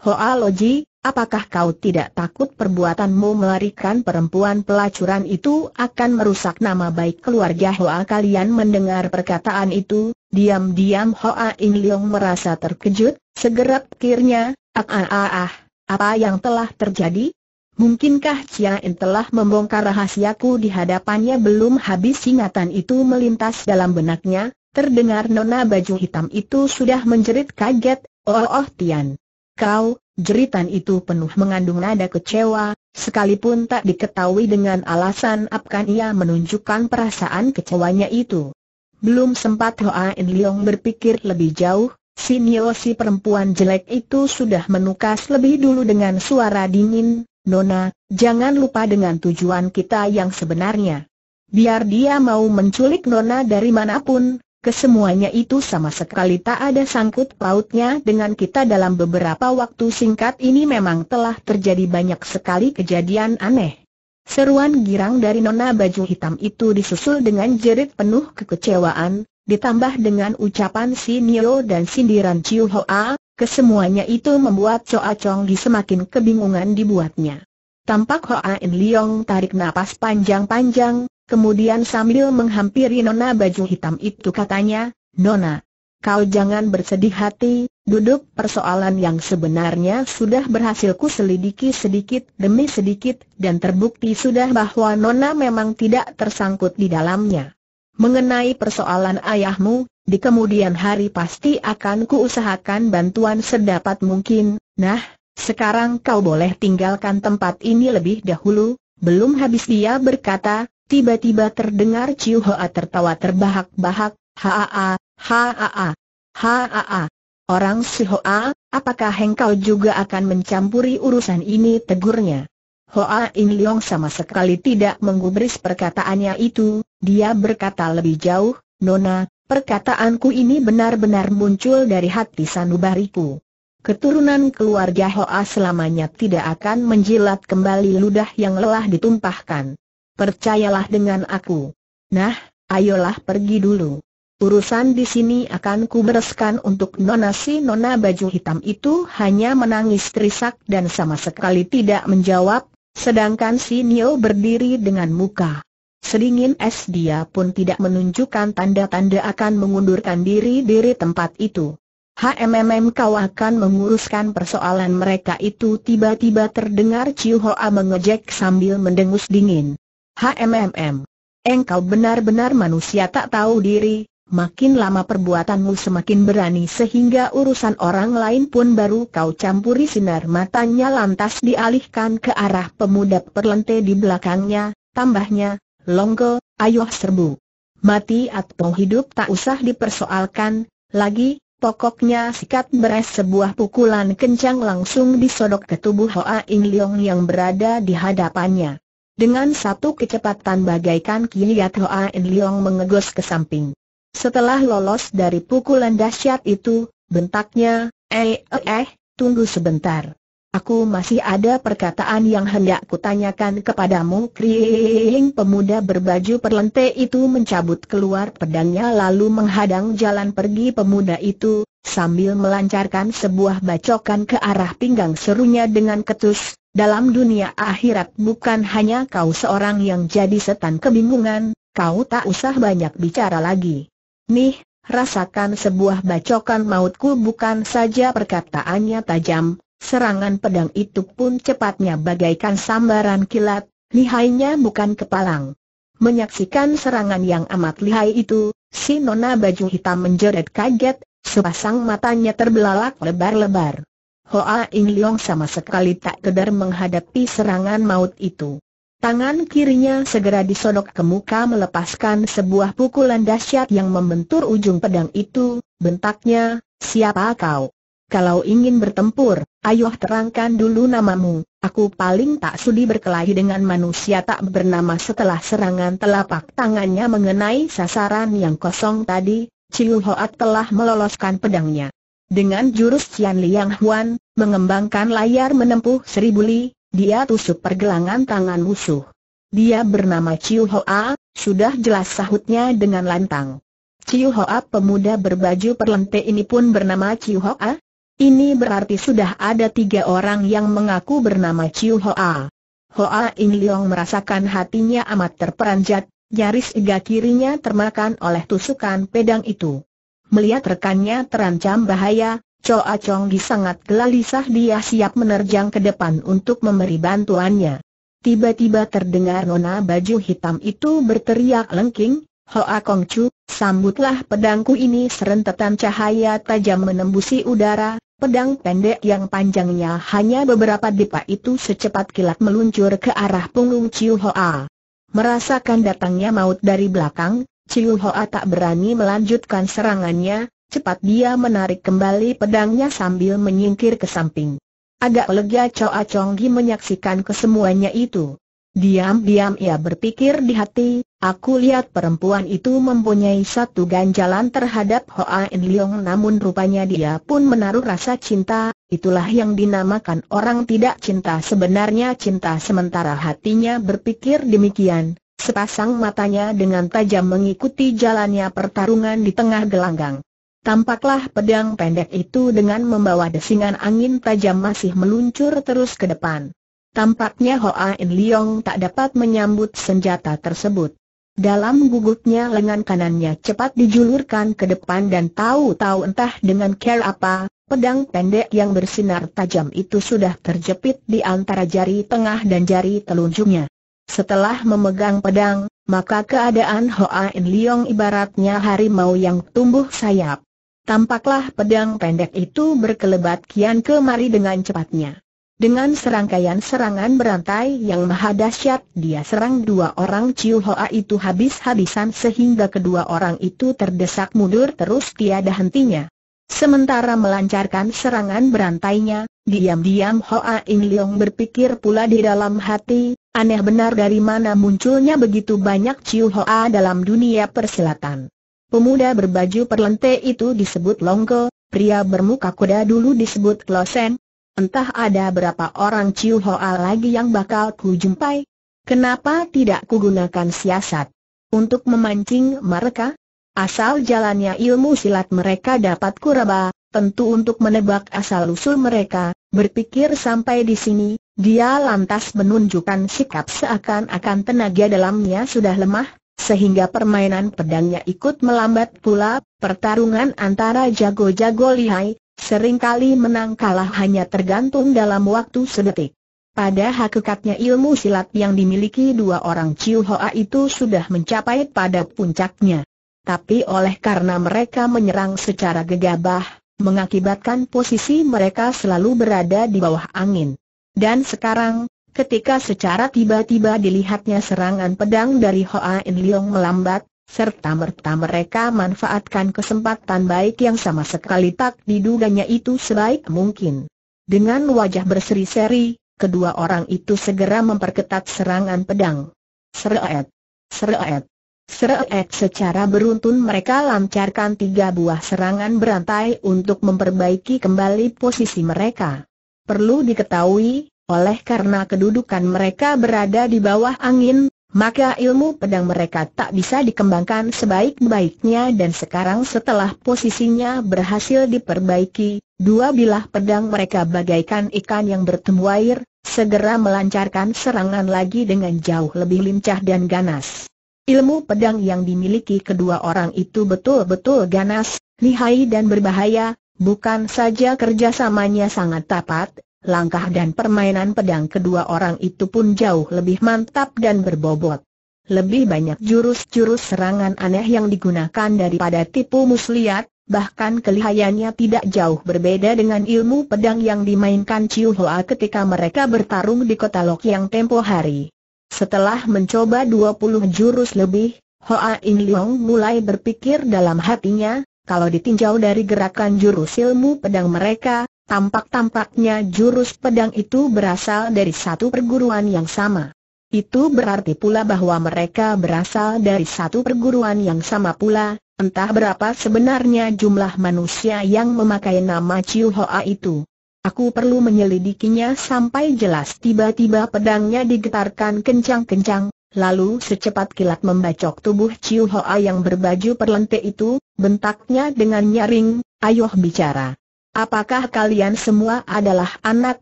Hoa Loji, Apakah kau tidak takut perbuatanmu melarikan perempuan pelacuran itu akan merusak nama baik keluarga Hoa kalian mendengar perkataan itu? Diam-diam Hoa In Leong merasa terkejut, segera pikirnya, ah ah ah ah, apa yang telah terjadi? Mungkinkah Chia In telah membongkar rahasiaku di hadapannya belum habis ingatan itu melintas dalam benaknya? Terdengar nona baju hitam itu sudah menjerit kaget, oh oh Tian. Kau, Jeritan itu penuh mengandung nada kecewa, sekalipun tak diketahui dengan alasan apakah ia menunjukkan perasaan kecewanya itu. Belum sempat Hoa In Leong berpikir lebih jauh, si Nio si perempuan jelek itu sudah menukas lebih dulu dengan suara dingin, Nona, jangan lupa dengan tujuan kita yang sebenarnya. Biar dia mau menculik Nona dari manapun, kesemuanya itu sama sekali tak ada sangkut pautnya dengan kita dalam beberapa waktu singkat ini memang telah terjadi banyak sekali kejadian aneh. Seruan girang dari nona baju hitam itu disusul dengan jerit penuh kekecewaan, ditambah dengan ucapan si Nio dan sindiran Chiu Hoa, kesemuanya itu membuat Choa Chong Li semakin kebingungan dibuatnya. Tampak Hoa In Leong tarik napas panjang-panjang, Kemudian sambil menghampiri Nona baju hitam itu katanya, Nona, kau jangan bersedih hati, duduk persoalan yang sebenarnya sudah berhasil ku selidiki sedikit demi sedikit dan terbukti sudah bahwa Nona memang tidak tersangkut di dalamnya. Mengenai persoalan ayahmu, di kemudian hari pasti akan kuusahakan bantuan sedapat mungkin, nah, sekarang kau boleh tinggalkan tempat ini lebih dahulu, belum habis dia berkata, Tiba-tiba terdengar Ciu Hoa tertawa terbahak-bahak, haa, haa, haa. Orang si Hoa, apakah engkau juga akan mencampuri urusan ini tegurnya? Hoa In Leong sama sekali tidak menggubris perkataannya itu, dia berkata lebih jauh, Nona, perkataanku ini benar-benar muncul dari hati sanubariku. Keturunan keluarga Hoa selamanya tidak akan menjilat kembali ludah yang lelah ditumpahkan. Percayalah dengan aku. Nah, ayolah pergi dulu. Urusan di sini akan kubereskan untuk nona si nona baju hitam itu hanya menangis terisak dan sama sekali tidak menjawab, sedangkan si Nio berdiri dengan muka. Sedingin es dia pun tidak menunjukkan tanda-tanda akan mengundurkan diri dari tempat itu. HMMM kau akan menguruskan persoalan mereka itu tiba-tiba terdengar Chiu Hoa mengejek sambil mendengus dingin. HMMM. Engkau benar-benar manusia tak tahu diri, makin lama perbuatanmu semakin berani sehingga urusan orang lain pun baru kau campuri sinar matanya lantas dialihkan ke arah pemuda perlente di belakangnya, tambahnya, Longgo, ayo serbu. Mati atau hidup tak usah dipersoalkan, lagi, pokoknya sikat beres sebuah pukulan kencang langsung disodok ke tubuh Hoa Ing Leong yang berada di hadapannya. Dengan satu kecepatan bagaikan Kiat In Leong mengegos ke samping. Setelah lolos dari pukulan dahsyat itu, bentaknya, eh eh eh, tunggu sebentar. Aku masih ada perkataan yang hendak kutanyakan kepadamu Kring pemuda berbaju perlente itu mencabut keluar pedangnya lalu menghadang jalan pergi pemuda itu Sambil melancarkan sebuah bacokan ke arah pinggang serunya dengan ketus dalam dunia akhirat bukan hanya kau seorang yang jadi setan kebingungan, kau tak usah banyak bicara lagi. Nih, rasakan sebuah bacokan mautku bukan saja perkataannya tajam, serangan pedang itu pun cepatnya bagaikan sambaran kilat, lihainya bukan kepalang. Menyaksikan serangan yang amat lihai itu, si nona baju hitam menjerit kaget, sepasang matanya terbelalak lebar-lebar. Hoa Ing Leong sama sekali tak kedar menghadapi serangan maut itu. Tangan kirinya segera disodok ke muka melepaskan sebuah pukulan dahsyat yang membentur ujung pedang itu, bentaknya, siapa kau? Kalau ingin bertempur, ayoh terangkan dulu namamu, aku paling tak sudi berkelahi dengan manusia tak bernama setelah serangan telapak tangannya mengenai sasaran yang kosong tadi, Ciu Hoat telah meloloskan pedangnya. Dengan jurus Cian Liang Huan, mengembangkan layar menempuh seribu li, dia tusuk pergelangan tangan musuh. Dia bernama Ciu Hoa, sudah jelas sahutnya dengan lantang. Ciu Hoa pemuda berbaju perlente ini pun bernama Ciu Hoa? Ini berarti sudah ada tiga orang yang mengaku bernama Ciu Hoa. Hoa In Leong merasakan hatinya amat terperanjat, nyaris iga kirinya termakan oleh tusukan pedang itu. Melihat rekannya terancam bahaya, Choa Chong Gi sangat gelisah dia siap menerjang ke depan untuk memberi bantuannya. Tiba-tiba terdengar nona baju hitam itu berteriak lengking, Hoa Kong Chu, sambutlah pedangku ini serentetan cahaya tajam menembusi udara, pedang pendek yang panjangnya hanya beberapa depa itu secepat kilat meluncur ke arah punggung Chiu Hoa. Merasakan datangnya maut dari belakang, Ciu Hoa tak berani melanjutkan serangannya, cepat dia menarik kembali pedangnya sambil menyingkir ke samping. Agak lega Choa Chong Gi menyaksikan kesemuanya itu. Diam-diam ia berpikir di hati, aku lihat perempuan itu mempunyai satu ganjalan terhadap Hoa En Leong namun rupanya dia pun menaruh rasa cinta, itulah yang dinamakan orang tidak cinta sebenarnya cinta sementara hatinya berpikir demikian Sepasang matanya dengan tajam mengikuti jalannya pertarungan di tengah gelanggang. Tampaklah pedang pendek itu dengan membawa desingan angin tajam masih meluncur terus ke depan. Tampaknya Hoa In Leong tak dapat menyambut senjata tersebut. Dalam gugupnya lengan kanannya cepat dijulurkan ke depan dan tahu-tahu entah dengan care apa, pedang pendek yang bersinar tajam itu sudah terjepit di antara jari tengah dan jari telunjuknya. Setelah memegang pedang, maka keadaan Hoa In Leong ibaratnya harimau yang tumbuh sayap. Tampaklah pedang pendek itu berkelebat kian kemari dengan cepatnya. Dengan serangkaian serangan berantai yang maha dahsyat, dia serang dua orang Ciu Hoa itu habis-habisan sehingga kedua orang itu terdesak mundur terus tiada hentinya. Sementara melancarkan serangan berantainya, diam-diam Hoa In Leong berpikir pula di dalam hati, Aneh benar dari mana munculnya begitu banyak Chiu Hoa dalam dunia persilatan. Pemuda berbaju perlente itu disebut Longko, pria bermuka kuda dulu disebut Losen. Entah ada berapa orang Chiu Hoa lagi yang bakal ku jumpai. Kenapa tidak kugunakan siasat? Untuk memancing mereka? Asal jalannya ilmu silat mereka dapat kuraba, tentu untuk menebak asal-usul mereka, berpikir sampai di sini, dia lantas menunjukkan sikap seakan-akan tenaga dalamnya sudah lemah, sehingga permainan pedangnya ikut melambat pula, pertarungan antara jago-jago lihai, seringkali menang kalah hanya tergantung dalam waktu sedetik. Pada hakikatnya ilmu silat yang dimiliki dua orang Chiu Hoa itu sudah mencapai pada puncaknya. Tapi oleh karena mereka menyerang secara gegabah, mengakibatkan posisi mereka selalu berada di bawah angin. Dan sekarang, ketika secara tiba-tiba dilihatnya serangan pedang dari Hoa In Leong melambat, serta merta mereka manfaatkan kesempatan baik yang sama sekali tak diduganya itu sebaik mungkin. Dengan wajah berseri-seri, kedua orang itu segera memperketat serangan pedang. Seret, seret, Seret secara beruntun mereka lancarkan tiga buah serangan berantai untuk memperbaiki kembali posisi mereka. Perlu diketahui, oleh karena kedudukan mereka berada di bawah angin, maka ilmu pedang mereka tak bisa dikembangkan sebaik-baiknya dan sekarang setelah posisinya berhasil diperbaiki, dua bilah pedang mereka bagaikan ikan yang bertemu air, segera melancarkan serangan lagi dengan jauh lebih lincah dan ganas. Ilmu pedang yang dimiliki kedua orang itu betul-betul ganas, lihai dan berbahaya, Bukan saja kerjasamanya sangat tapat, langkah dan permainan pedang kedua orang itu pun jauh lebih mantap dan berbobot. Lebih banyak jurus-jurus serangan aneh yang digunakan daripada tipu muslihat, bahkan kelihayannya tidak jauh berbeda dengan ilmu pedang yang dimainkan Chiu Hoa ketika mereka bertarung di kota Lok yang tempo hari. Setelah mencoba 20 jurus lebih, Hoa In Leong mulai berpikir dalam hatinya, kalau ditinjau dari gerakan jurus ilmu pedang mereka, tampak-tampaknya jurus pedang itu berasal dari satu perguruan yang sama. Itu berarti pula bahwa mereka berasal dari satu perguruan yang sama pula, entah berapa sebenarnya jumlah manusia yang memakai nama Chiu Hoa itu. Aku perlu menyelidikinya sampai jelas tiba-tiba pedangnya digetarkan kencang-kencang, Lalu secepat kilat membacok tubuh Chiu Hoa yang berbaju perlente itu, bentaknya dengan nyaring, ayoh bicara. Apakah kalian semua adalah anak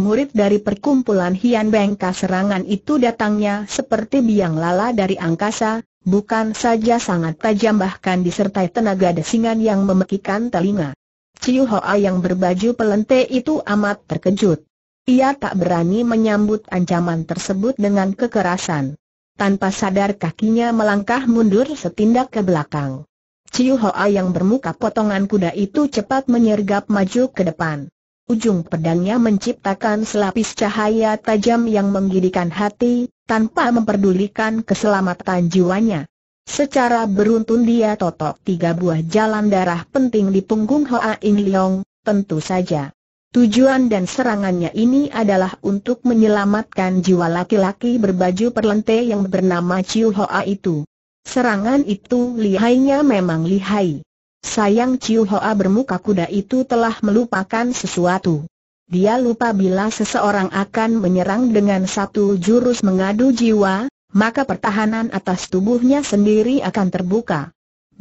murid dari perkumpulan Hian Bengka serangan itu datangnya seperti biang lala dari angkasa, bukan saja sangat tajam bahkan disertai tenaga desingan yang memekikan telinga. Chiu Hoa yang berbaju pelente itu amat terkejut. Ia tak berani menyambut ancaman tersebut dengan kekerasan tanpa sadar kakinya melangkah mundur setindak ke belakang. Ciu Hoa yang bermuka potongan kuda itu cepat menyergap maju ke depan. Ujung pedangnya menciptakan selapis cahaya tajam yang menggidikan hati, tanpa memperdulikan keselamatan jiwanya. Secara beruntun dia totok tiga buah jalan darah penting di punggung Hoa In Leong, tentu saja. Tujuan dan serangannya ini adalah untuk menyelamatkan jiwa laki-laki berbaju perlente yang bernama Chiu Hoa itu. Serangan itu lihainya memang lihai. Sayang Chiu Hoa bermuka kuda itu telah melupakan sesuatu. Dia lupa bila seseorang akan menyerang dengan satu jurus mengadu jiwa, maka pertahanan atas tubuhnya sendiri akan terbuka.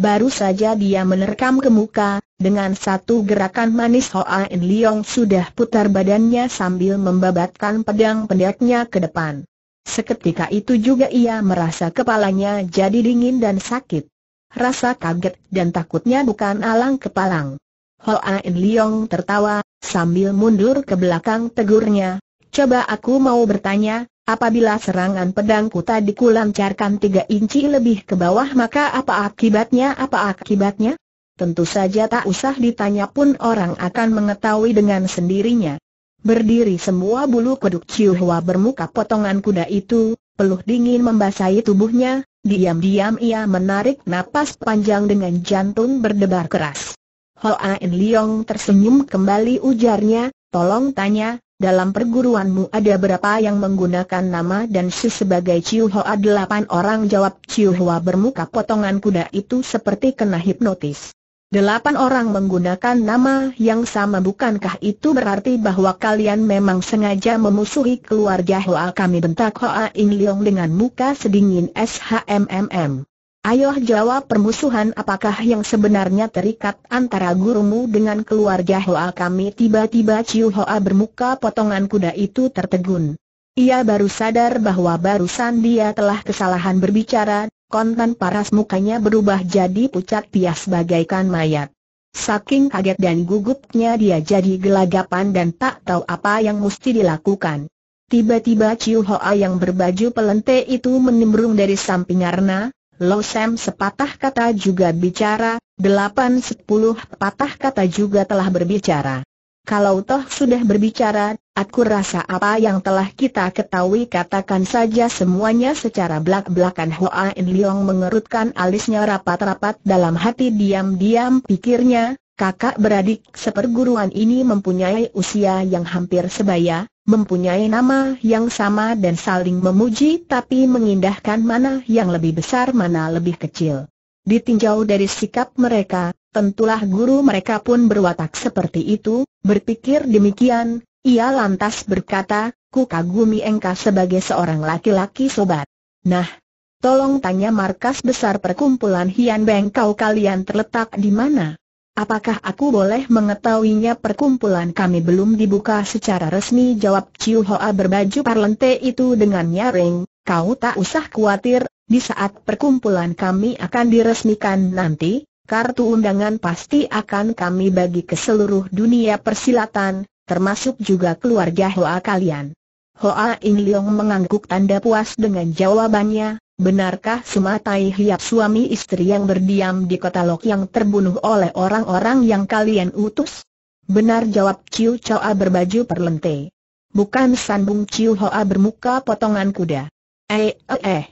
Baru saja dia menerkam ke muka, dengan satu gerakan manis Hoa In Leong sudah putar badannya sambil membabatkan pedang pendeknya ke depan. Seketika itu juga ia merasa kepalanya jadi dingin dan sakit. Rasa kaget dan takutnya bukan alang kepalang. Hoa In Leong tertawa, sambil mundur ke belakang tegurnya, Coba aku mau bertanya, Apabila serangan pedangku tadi kulancarkan tiga inci lebih ke bawah maka apa akibatnya apa akibatnya? Tentu saja tak usah ditanya pun orang akan mengetahui dengan sendirinya. Berdiri semua bulu kuduk Chiu Hua bermuka potongan kuda itu, peluh dingin membasahi tubuhnya, diam-diam ia menarik napas panjang dengan jantung berdebar keras. Hoa In Leong tersenyum kembali ujarnya, tolong tanya, dalam perguruanmu ada berapa yang menggunakan nama dan si sebagai Ciu Hoa? Delapan orang jawab Ciu Hoa bermuka potongan kuda itu seperti kena hipnotis. Delapan orang menggunakan nama yang sama bukankah itu berarti bahwa kalian memang sengaja memusuhi keluarga Hoa kami bentak Hoa In Leong dengan muka sedingin SHMMM. Ayoh jawab permusuhan apakah yang sebenarnya terikat antara gurumu dengan keluarga Hoa kami tiba-tiba Ciu Hoa bermuka potongan kuda itu tertegun. Ia baru sadar bahwa barusan dia telah kesalahan berbicara, kontan paras mukanya berubah jadi pucat pias bagaikan mayat. Saking kaget dan gugupnya dia jadi gelagapan dan tak tahu apa yang mesti dilakukan. Tiba-tiba Ciu Hoa yang berbaju pelente itu menimbrung dari samping Arna, Lo Sam sepatah kata juga bicara, delapan sepuluh patah kata juga telah berbicara. Kalau toh sudah berbicara, aku rasa apa yang telah kita ketahui katakan saja semuanya secara belak-belakan Hoa In Leong mengerutkan alisnya rapat-rapat dalam hati diam-diam pikirnya, kakak beradik seperguruan ini mempunyai usia yang hampir sebaya, mempunyai nama yang sama dan saling memuji tapi mengindahkan mana yang lebih besar mana lebih kecil. Ditinjau dari sikap mereka, tentulah guru mereka pun berwatak seperti itu, berpikir demikian, ia lantas berkata, ku kagumi engkau sebagai seorang laki-laki sobat. Nah, tolong tanya markas besar perkumpulan Hian Beng kau kalian terletak di mana? Apakah aku boleh mengetahuinya perkumpulan kami belum dibuka secara resmi jawab Chiu Hoa berbaju parlente itu dengan nyaring, kau tak usah khawatir, di saat perkumpulan kami akan diresmikan nanti, kartu undangan pasti akan kami bagi ke seluruh dunia persilatan, termasuk juga keluarga Hoa kalian. Hoa In Leong mengangguk tanda puas dengan jawabannya, Benarkah Sumatai Hiap suami istri yang berdiam di kota Lok yang terbunuh oleh orang-orang yang kalian utus? Benar jawab Ciu Choa berbaju perlente. Bukan sandung Ciu Hoa bermuka potongan kuda. Eh, eh, eh.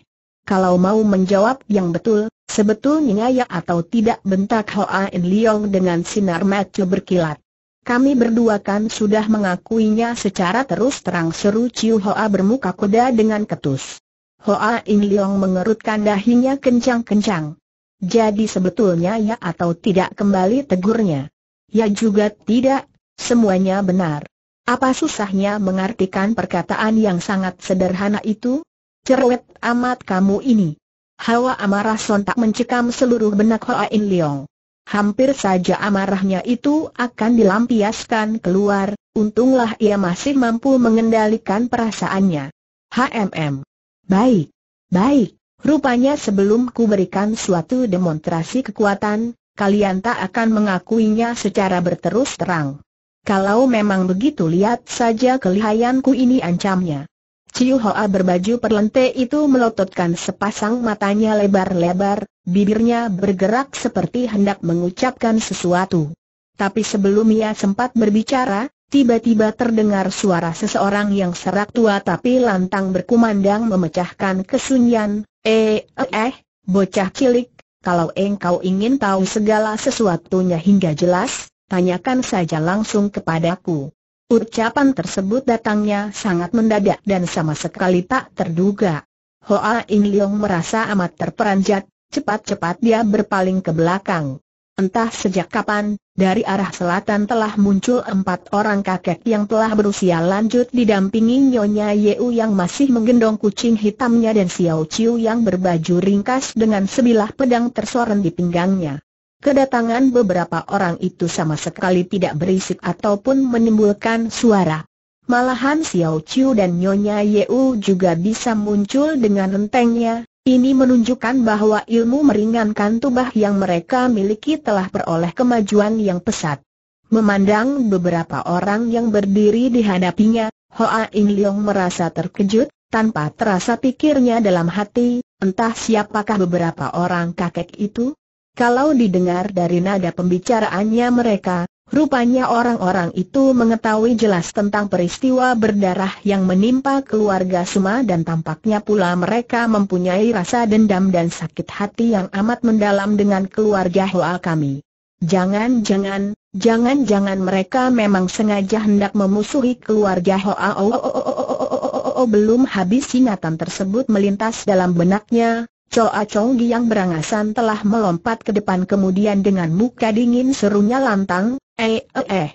Kalau mau menjawab yang betul, sebetulnya ya atau tidak bentak Hoa In Leong dengan sinar mata berkilat. Kami berdua kan sudah mengakuinya secara terus terang seru Ciu Hoa bermuka kuda dengan ketus. Hoa In Leong mengerutkan dahinya kencang-kencang. Jadi sebetulnya ya atau tidak kembali tegurnya. Ya juga tidak, semuanya benar. Apa susahnya mengartikan perkataan yang sangat sederhana itu? Cerewet amat kamu ini. Hawa amarah sontak mencekam seluruh benak Hoa In Leong. Hampir saja amarahnya itu akan dilampiaskan keluar, untunglah ia masih mampu mengendalikan perasaannya. HMM Baik, baik, rupanya sebelum ku berikan suatu demonstrasi kekuatan, kalian tak akan mengakuinya secara berterus terang. Kalau memang begitu lihat saja kelihayanku ini ancamnya. Ciu Hoa berbaju perlente itu melototkan sepasang matanya lebar-lebar, bibirnya bergerak seperti hendak mengucapkan sesuatu. Tapi sebelum ia sempat berbicara, Tiba-tiba terdengar suara seseorang yang serak tua tapi lantang berkumandang memecahkan kesunyian, eh, eh, eh, bocah cilik, kalau engkau ingin tahu segala sesuatunya hingga jelas, tanyakan saja langsung kepadaku. Ucapan tersebut datangnya sangat mendadak dan sama sekali tak terduga. Hoa In Leong merasa amat terperanjat, cepat-cepat dia berpaling ke belakang. Entah sejak kapan, dari arah selatan telah muncul empat orang kakek yang telah berusia lanjut didampingi Nyonya Yeu yang masih menggendong kucing hitamnya dan Xiao Chiu yang berbaju ringkas dengan sebilah pedang tersorot di pinggangnya. Kedatangan beberapa orang itu sama sekali tidak berisik ataupun menimbulkan suara. Malahan Xiao Chiu dan Nyonya Yeu juga bisa muncul dengan rentengnya, ini menunjukkan bahwa ilmu meringankan tubah yang mereka miliki telah peroleh kemajuan yang pesat. Memandang beberapa orang yang berdiri di hadapinya, Hoa In Leong merasa terkejut, tanpa terasa pikirnya dalam hati, entah siapakah beberapa orang kakek itu? Kalau didengar dari nada pembicaraannya mereka, Rupanya orang-orang itu mengetahui jelas tentang peristiwa berdarah yang menimpa keluarga Suma dan tampaknya pula mereka mempunyai rasa dendam dan sakit hati yang amat mendalam dengan keluarga Hoa kami. Jangan-jangan, jangan-jangan mereka memang sengaja hendak memusuhi keluarga Hoa. Oh, oh, oh, oh, oh, oh, oh, oh, oh, belum habis singatan tersebut melintas dalam benaknya, Coa Chol yang berangasan telah melompat ke depan kemudian dengan muka dingin serunya lantang, eh eh eh.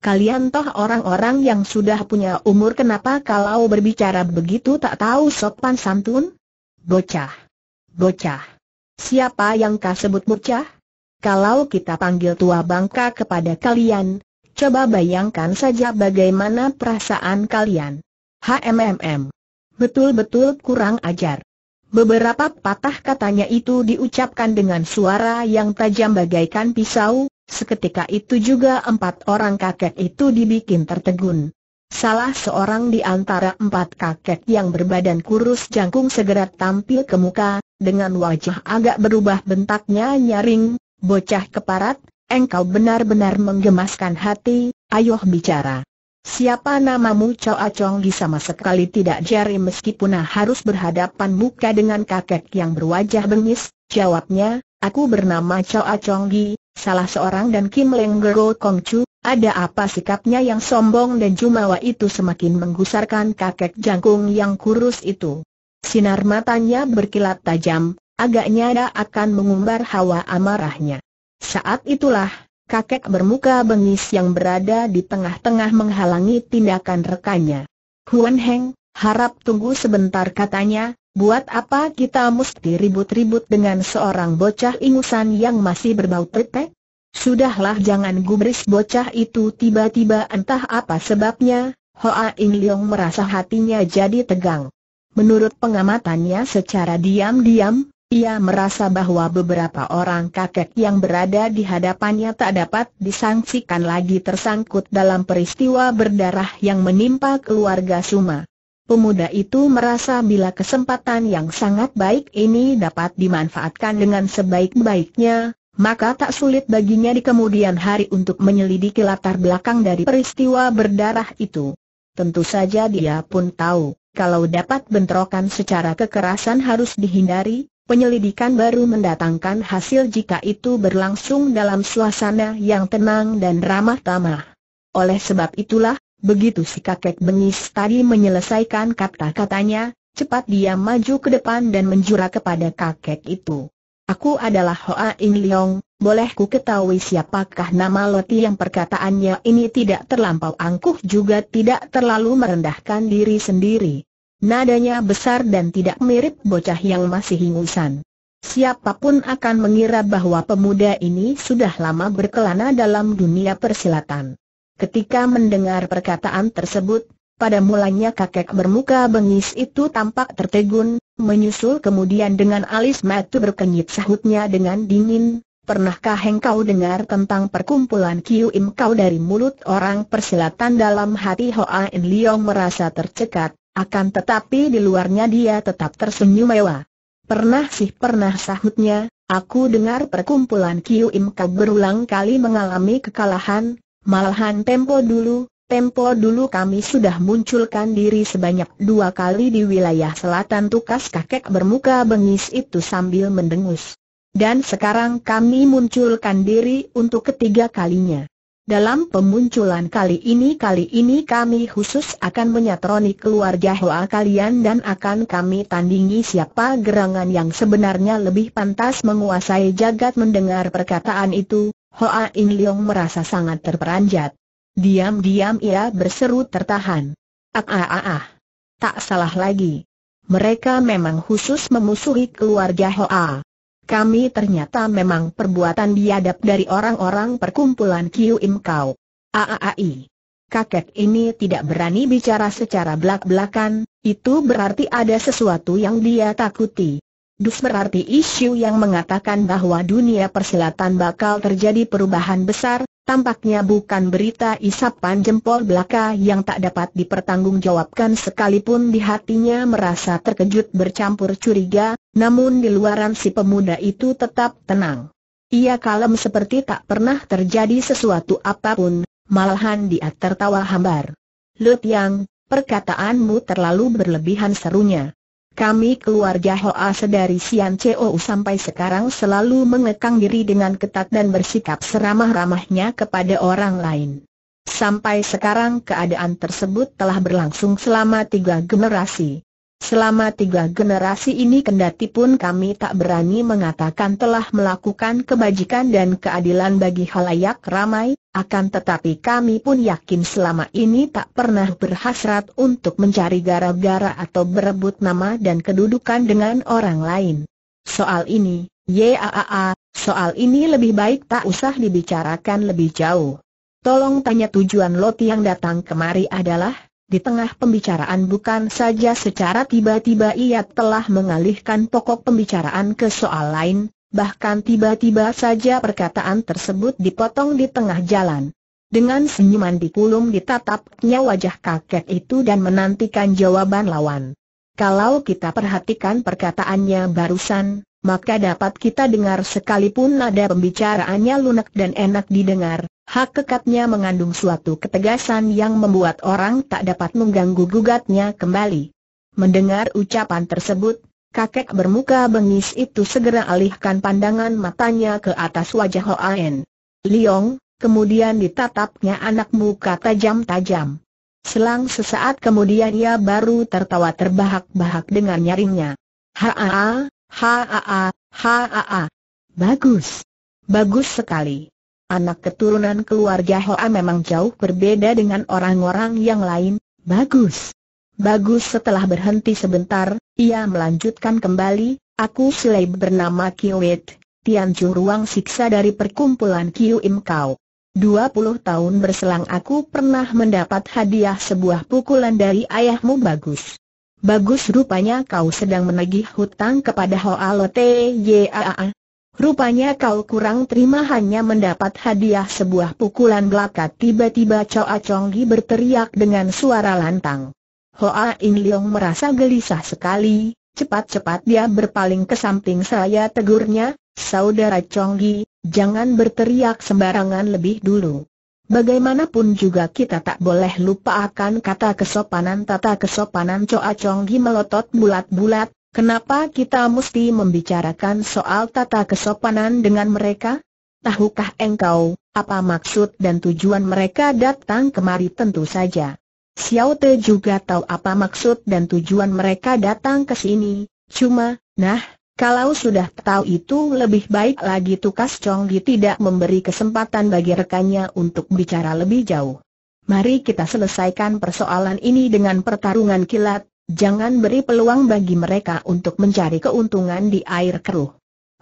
Kalian toh orang-orang yang sudah punya umur kenapa kalau berbicara begitu tak tahu sopan santun? Bocah. Bocah. Siapa yang kau sebut bocah? Kalau kita panggil tua bangka kepada kalian, coba bayangkan saja bagaimana perasaan kalian. HMMM. Betul-betul kurang ajar. Beberapa patah katanya itu diucapkan dengan suara yang tajam bagaikan pisau, seketika itu juga empat orang kakek itu dibikin tertegun. Salah seorang di antara empat kakek yang berbadan kurus jangkung segera tampil ke muka, dengan wajah agak berubah bentaknya nyaring, bocah keparat, engkau benar-benar menggemaskan hati, ayo bicara. Siapa namamu Choa Chong di sama sekali tidak jari meskipun harus berhadapan muka dengan kakek yang berwajah bengis, jawabnya, aku bernama Choa Chong Gi, salah seorang dan Kim Leng Gero Kong Chu, ada apa sikapnya yang sombong dan jumawa itu semakin menggusarkan kakek jangkung yang kurus itu. Sinar matanya berkilat tajam, agaknya ada akan mengumbar hawa amarahnya. Saat itulah, kakek bermuka bengis yang berada di tengah-tengah menghalangi tindakan rekannya. Huan Heng, harap tunggu sebentar katanya, buat apa kita mesti ribut-ribut dengan seorang bocah ingusan yang masih berbau tetek? Sudahlah jangan gubris bocah itu tiba-tiba entah apa sebabnya, Hoa In Leong merasa hatinya jadi tegang. Menurut pengamatannya secara diam-diam, ia merasa bahwa beberapa orang kakek yang berada di hadapannya tak dapat disangsikan lagi tersangkut dalam peristiwa berdarah yang menimpa keluarga Suma. Pemuda itu merasa bila kesempatan yang sangat baik ini dapat dimanfaatkan dengan sebaik-baiknya, maka tak sulit baginya di kemudian hari untuk menyelidiki latar belakang dari peristiwa berdarah itu. Tentu saja dia pun tahu, kalau dapat bentrokan secara kekerasan harus dihindari, penyelidikan baru mendatangkan hasil jika itu berlangsung dalam suasana yang tenang dan ramah tamah. Oleh sebab itulah, begitu si kakek bengis tadi menyelesaikan kata-katanya, cepat dia maju ke depan dan menjura kepada kakek itu. Aku adalah Hoa In Leong, boleh ku ketahui siapakah nama Loti yang perkataannya ini tidak terlampau angkuh juga tidak terlalu merendahkan diri sendiri. Nadanya besar dan tidak mirip bocah yang masih hingusan. Siapapun akan mengira bahwa pemuda ini sudah lama berkelana dalam dunia persilatan. Ketika mendengar perkataan tersebut, pada mulanya kakek bermuka bengis itu tampak tertegun, menyusul kemudian dengan alis matu berkenyit sahutnya dengan dingin, Pernahkah engkau dengar tentang perkumpulan Kiu Im Kau dari mulut orang persilatan dalam hati Hoa In Leong merasa tercekat, akan tetapi di luarnya dia tetap tersenyum mewah. Pernah sih pernah sahutnya, aku dengar perkumpulan Kiu Im Kau berulang kali mengalami kekalahan, malahan tempo dulu, tempo dulu kami sudah munculkan diri sebanyak dua kali di wilayah selatan tukas kakek bermuka bengis itu sambil mendengus. Dan sekarang kami munculkan diri untuk ketiga kalinya. Dalam pemunculan kali ini kali ini kami khusus akan menyatroni keluarga Hoa kalian dan akan kami tandingi siapa gerangan yang sebenarnya lebih pantas menguasai jagat mendengar perkataan itu, Hoa In Leong merasa sangat terperanjat. Diam-diam ia berseru tertahan. Ah, ah, ah, ah. Tak salah lagi. Mereka memang khusus memusuhi keluarga Hoa kami ternyata memang perbuatan biadab dari orang-orang perkumpulan Kiu Im Kau. Aaai. Kakek ini tidak berani bicara secara belak-belakan, itu berarti ada sesuatu yang dia takuti. Dus berarti isu yang mengatakan bahwa dunia persilatan bakal terjadi perubahan besar, tampaknya bukan berita isapan jempol belaka yang tak dapat dipertanggungjawabkan sekalipun di hatinya merasa terkejut bercampur curiga, namun di luaran si pemuda itu tetap tenang. Ia kalem seperti tak pernah terjadi sesuatu apapun, malahan dia tertawa hambar. Lut Yang, perkataanmu terlalu berlebihan serunya. Kami keluarga Hoa sedari Sian Cho sampai sekarang selalu mengekang diri dengan ketat dan bersikap seramah-ramahnya kepada orang lain. Sampai sekarang keadaan tersebut telah berlangsung selama tiga generasi. Selama tiga generasi ini kendati pun kami tak berani mengatakan telah melakukan kebajikan dan keadilan bagi halayak ramai, akan tetapi kami pun yakin selama ini tak pernah berhasrat untuk mencari gara-gara atau berebut nama dan kedudukan dengan orang lain. Soal ini, YAAA, soal ini lebih baik tak usah dibicarakan lebih jauh. Tolong tanya tujuan Loti yang datang kemari adalah, di tengah pembicaraan bukan saja secara tiba-tiba ia telah mengalihkan pokok pembicaraan ke soal lain, bahkan tiba-tiba saja perkataan tersebut dipotong di tengah jalan. Dengan senyuman dikulum ditatapnya wajah kakek itu dan menantikan jawaban lawan. Kalau kita perhatikan perkataannya barusan, maka dapat kita dengar sekalipun nada pembicaraannya lunak dan enak didengar, Hak kekatnya mengandung suatu ketegasan yang membuat orang tak dapat mengganggu-gugatnya kembali. Mendengar ucapan tersebut, kakek bermuka bengis itu segera alihkan pandangan matanya ke atas wajah Hoan. Liong, kemudian ditatapnya anak muka tajam-tajam. Selang sesaat kemudian ia baru tertawa terbahak-bahak dengan nyaringnya. Ha ha ha ha ha. Bagus. Bagus sekali. Anak keturunan keluarga Hoa memang jauh berbeda dengan orang-orang yang lain, bagus. Bagus setelah berhenti sebentar, ia melanjutkan kembali, aku silai bernama Kiwit, Tianju ruang siksa dari perkumpulan Kiu Im Kau. 20 tahun berselang aku pernah mendapat hadiah sebuah pukulan dari ayahmu bagus. Bagus rupanya kau sedang menagih hutang kepada Hoa Lote Yaa. Rupanya kau kurang terima hanya mendapat hadiah sebuah pukulan belaka tiba-tiba Choa conggi berteriak dengan suara lantang. Hoa In Leong merasa gelisah sekali, cepat-cepat dia berpaling ke samping saya tegurnya, Saudara conggi, jangan berteriak sembarangan lebih dulu. Bagaimanapun juga kita tak boleh lupa akan kata kesopanan tata kesopanan Choa conggi melotot bulat-bulat, Kenapa kita mesti membicarakan soal tata kesopanan dengan mereka? Tahukah engkau, apa maksud dan tujuan mereka datang kemari tentu saja? Xiao Te juga tahu apa maksud dan tujuan mereka datang ke sini, cuma, nah, kalau sudah tahu itu lebih baik lagi Tukas Li tidak memberi kesempatan bagi rekannya untuk bicara lebih jauh. Mari kita selesaikan persoalan ini dengan pertarungan kilat, Jangan beri peluang bagi mereka untuk mencari keuntungan di air keruh.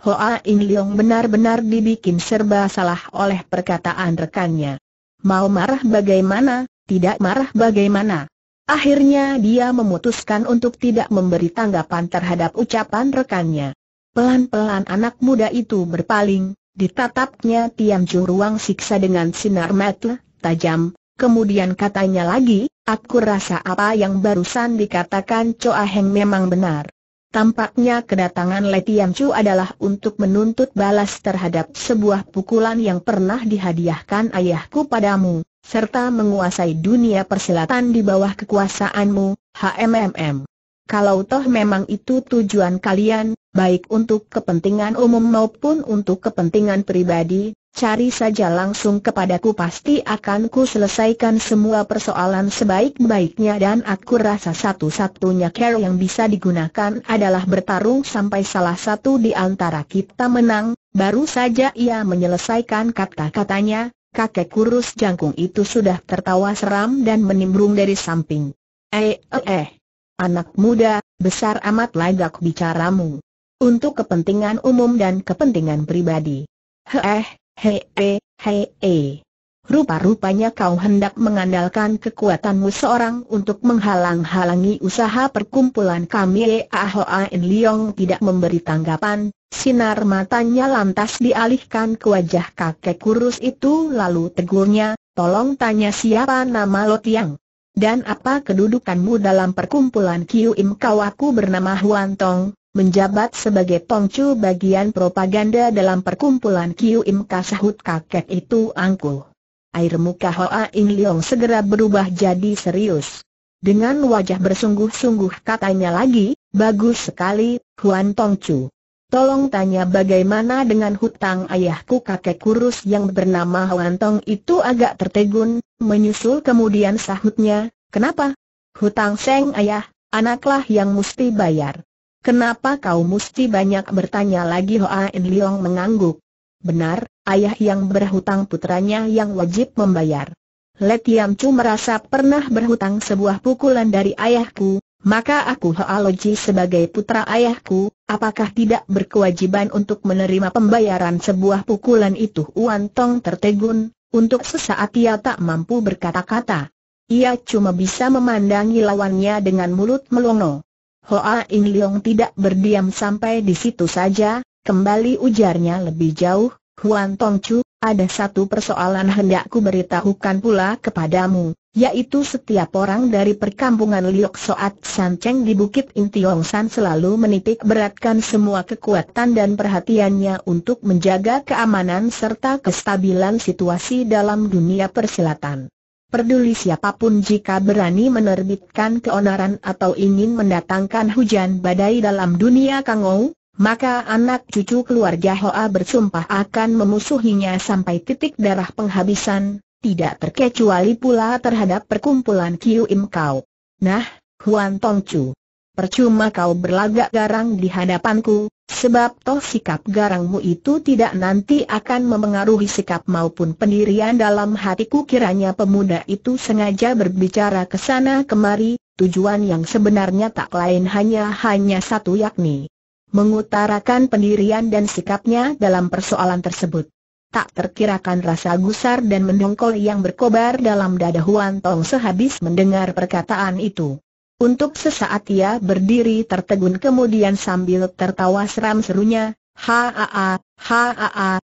Hoa In Leong benar-benar dibikin serba salah oleh perkataan rekannya. Mau marah bagaimana, tidak marah bagaimana. Akhirnya dia memutuskan untuk tidak memberi tanggapan terhadap ucapan rekannya. Pelan-pelan anak muda itu berpaling, ditatapnya Tiam Juruang siksa dengan sinar mata tajam, kemudian katanya lagi, Aku rasa apa yang barusan dikatakan Choa Heng memang benar. Tampaknya kedatangan Letian Chu adalah untuk menuntut balas terhadap sebuah pukulan yang pernah dihadiahkan ayahku padamu, serta menguasai dunia persilatan di bawah kekuasaanmu, HMMM. Kalau toh memang itu tujuan kalian, baik untuk kepentingan umum maupun untuk kepentingan pribadi, cari saja langsung kepadaku pasti akan ku selesaikan semua persoalan sebaik-baiknya dan aku rasa satu-satunya cara yang bisa digunakan adalah bertarung sampai salah satu di antara kita menang, baru saja ia menyelesaikan kata-katanya, kakek kurus jangkung itu sudah tertawa seram dan menimbrung dari samping. Eh, eh, eh. Anak muda, besar amat lagak bicaramu. Untuk kepentingan umum dan kepentingan pribadi. Heh, eh. Hei, hei, hei. Rupa-rupanya kau hendak mengandalkan kekuatanmu seorang untuk menghalang-halangi usaha perkumpulan kami Ahoa ah, In Liong tidak memberi tanggapan, sinar matanya lantas dialihkan ke wajah kakek kurus itu lalu tegurnya, tolong tanya siapa nama Lo Tiang. Dan apa kedudukanmu dalam perkumpulan Kiu Im Kau aku bernama Huan Tong, menjabat sebagai Tongcu bagian propaganda dalam perkumpulan Kiu Im Kasahut kakek itu angkuh. Air muka Hoa In Leong segera berubah jadi serius. Dengan wajah bersungguh-sungguh katanya lagi, bagus sekali, Huan Tongcu. Tolong tanya bagaimana dengan hutang ayahku kakek kurus yang bernama Huan Tong itu agak tertegun, menyusul kemudian sahutnya, kenapa? Hutang Seng ayah, anaklah yang mesti bayar. Kenapa kau mesti banyak bertanya lagi Hoa In Leong mengangguk. Benar, ayah yang berhutang putranya yang wajib membayar. Letiam Chu merasa pernah berhutang sebuah pukulan dari ayahku, maka aku Hoa Loji sebagai putra ayahku, apakah tidak berkewajiban untuk menerima pembayaran sebuah pukulan itu Uan Tong tertegun, untuk sesaat ia tak mampu berkata-kata. Ia cuma bisa memandangi lawannya dengan mulut melongo. Hoa In Leong tidak berdiam sampai di situ saja, kembali ujarnya lebih jauh, Huan Tong Chu, ada satu persoalan hendakku beritahukan pula kepadamu, yaitu setiap orang dari perkampungan Liok Soat San Cheng di Bukit Intiong San selalu menitik beratkan semua kekuatan dan perhatiannya untuk menjaga keamanan serta kestabilan situasi dalam dunia persilatan peduli siapapun jika berani menerbitkan keonaran atau ingin mendatangkan hujan badai dalam dunia Kangou, maka anak cucu keluarga Hoa bersumpah akan memusuhinya sampai titik darah penghabisan, tidak terkecuali pula terhadap perkumpulan Kiu Im Kau. Nah, Huan Chu, percuma kau berlagak garang di hadapanku, Sebab toh sikap garangmu itu tidak nanti akan memengaruhi sikap maupun pendirian dalam hatiku kiranya pemuda itu sengaja berbicara ke sana kemari, tujuan yang sebenarnya tak lain hanya hanya satu yakni mengutarakan pendirian dan sikapnya dalam persoalan tersebut. Tak terkirakan rasa gusar dan mendongkol yang berkobar dalam dada Huan Tong sehabis mendengar perkataan itu. Untuk sesaat ia berdiri tertegun kemudian sambil tertawa seram serunya, Haa, haa,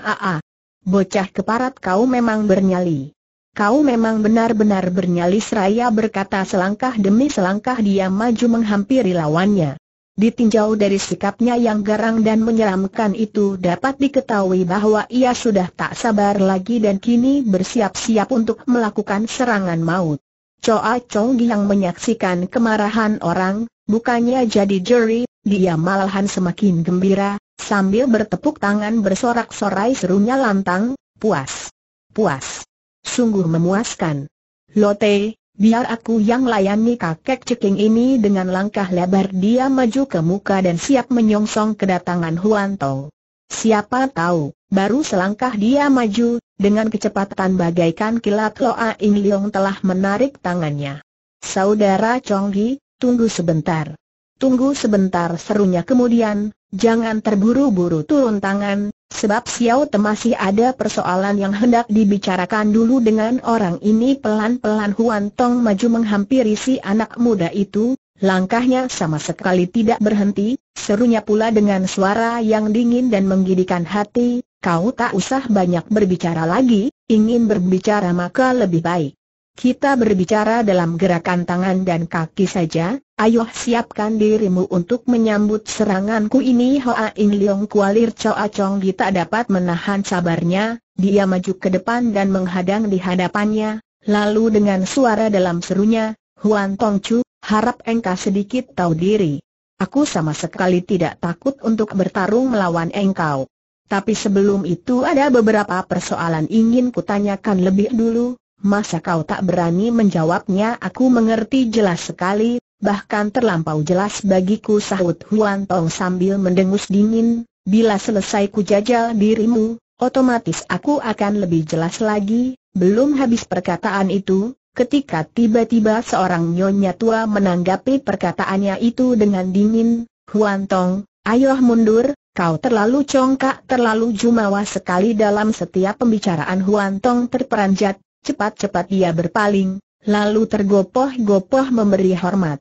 haa. Bocah keparat kau memang bernyali. Kau memang benar-benar bernyali seraya berkata selangkah demi selangkah dia maju menghampiri lawannya. Ditinjau dari sikapnya yang garang dan menyeramkan itu dapat diketahui bahwa ia sudah tak sabar lagi dan kini bersiap-siap untuk melakukan serangan maut. Choa Chong yang menyaksikan kemarahan orang, bukannya jadi juri, dia malahan semakin gembira, sambil bertepuk tangan bersorak-sorai serunya lantang, puas. Puas. Sungguh memuaskan. Lotte, biar aku yang layani kakek ceking ini dengan langkah lebar dia maju ke muka dan siap menyongsong kedatangan Huan Tong. Siapa tahu, Baru selangkah dia maju, dengan kecepatan bagaikan kilat Loa In Leong telah menarik tangannya. Saudara Chong Gi, tunggu sebentar. Tunggu sebentar serunya kemudian, jangan terburu-buru turun tangan, sebab Xiao Te masih ada persoalan yang hendak dibicarakan dulu dengan orang ini pelan-pelan Huan Tong maju menghampiri si anak muda itu, langkahnya sama sekali tidak berhenti, serunya pula dengan suara yang dingin dan menggidikan hati, kau tak usah banyak berbicara lagi, ingin berbicara maka lebih baik. Kita berbicara dalam gerakan tangan dan kaki saja, ayo siapkan dirimu untuk menyambut seranganku ini Hoa In Leong Kualir Choa Chong Gi tak dapat menahan sabarnya, dia maju ke depan dan menghadang di hadapannya, lalu dengan suara dalam serunya, Huan Tong Chu, harap engkau sedikit tahu diri. Aku sama sekali tidak takut untuk bertarung melawan engkau. Tapi sebelum itu ada beberapa persoalan ingin kutanyakan lebih dulu, masa kau tak berani menjawabnya aku mengerti jelas sekali, bahkan terlampau jelas bagiku sahut Huan Tong sambil mendengus dingin, bila selesai kujajal dirimu, otomatis aku akan lebih jelas lagi, belum habis perkataan itu, ketika tiba-tiba seorang nyonya tua menanggapi perkataannya itu dengan dingin, Huan Tong, ayo mundur, Kau terlalu congkak, terlalu jumawa sekali dalam setiap pembicaraan Huan Tong terperanjat, cepat-cepat dia berpaling, lalu tergopoh-gopoh memberi hormat.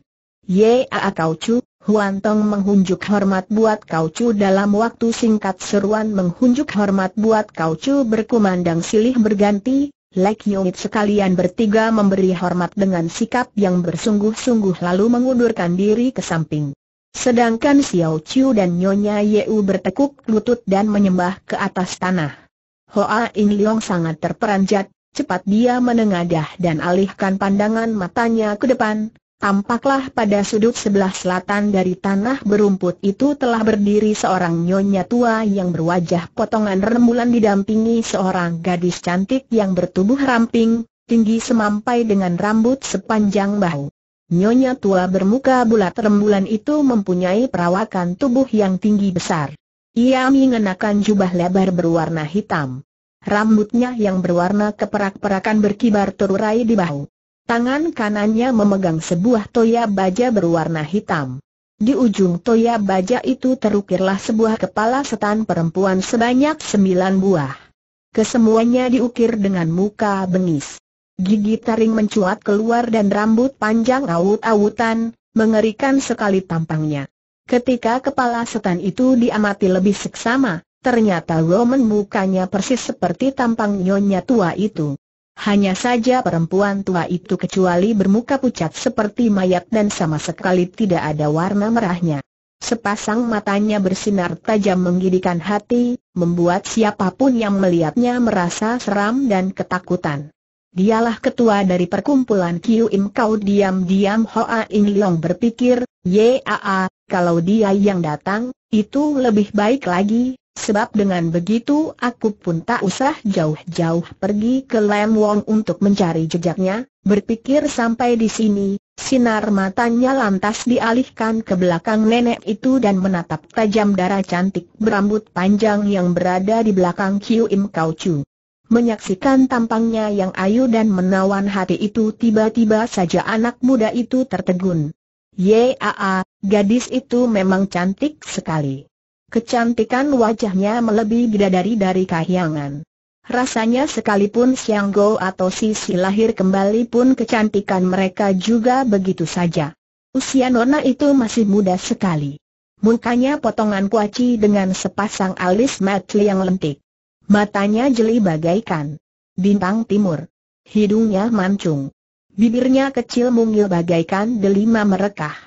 Yaa Kau Chu, Huan Tong menghunjuk hormat buat Kau Chu dalam waktu singkat seruan menghunjuk hormat buat Kau Chu berkumandang silih berganti, Lek Yongit sekalian bertiga memberi hormat dengan sikap yang bersungguh-sungguh lalu mengundurkan diri ke samping. Sedangkan Xiao Chu dan Nyonya Yeu bertekuk lutut dan menyembah ke atas tanah. Hoa In Leong sangat terperanjat, cepat dia menengadah dan alihkan pandangan matanya ke depan, Tampaklah pada sudut sebelah selatan dari tanah berumput itu telah berdiri seorang nyonya tua yang berwajah potongan rembulan didampingi seorang gadis cantik yang bertubuh ramping, tinggi semampai dengan rambut sepanjang bahu. Nyonya tua bermuka bulat rembulan itu mempunyai perawakan tubuh yang tinggi besar. Ia mengenakan jubah lebar berwarna hitam. Rambutnya yang berwarna keperak-perakan berkibar terurai di bahu. Tangan kanannya memegang sebuah toya baja berwarna hitam. Di ujung toya baja itu terukirlah sebuah kepala setan perempuan sebanyak sembilan buah. Kesemuanya diukir dengan muka bengis. Gigi taring mencuat keluar dan rambut panjang awut-awutan, mengerikan sekali tampangnya. Ketika kepala setan itu diamati lebih seksama, ternyata Roman mukanya persis seperti tampang nyonya tua itu. Hanya saja perempuan tua itu kecuali bermuka pucat seperti mayat dan sama sekali tidak ada warna merahnya. Sepasang matanya bersinar tajam menggidikan hati, membuat siapapun yang melihatnya merasa seram dan ketakutan. Dialah ketua dari perkumpulan Kiu Im Kau diam-diam Hoa In Leong berpikir, Yaa, kalau dia yang datang, itu lebih baik lagi, sebab dengan begitu aku pun tak usah jauh-jauh pergi ke Lam Wong untuk mencari jejaknya, berpikir sampai di sini, sinar matanya lantas dialihkan ke belakang nenek itu dan menatap tajam darah cantik berambut panjang yang berada di belakang Kiu Im Kau Chu. Menyaksikan tampangnya yang ayu dan menawan hati itu tiba-tiba saja anak muda itu tertegun. Yaa, gadis itu memang cantik sekali. Kecantikan wajahnya melebihi bidadari dari kahyangan. Rasanya sekalipun Siang Go atau Sisi lahir kembali pun kecantikan mereka juga begitu saja. Usia Nona itu masih muda sekali. Mukanya potongan kuaci dengan sepasang alis matli yang lentik. Matanya jeli bagaikan bintang timur. Hidungnya mancung. Bibirnya kecil mungil bagaikan delima merekah.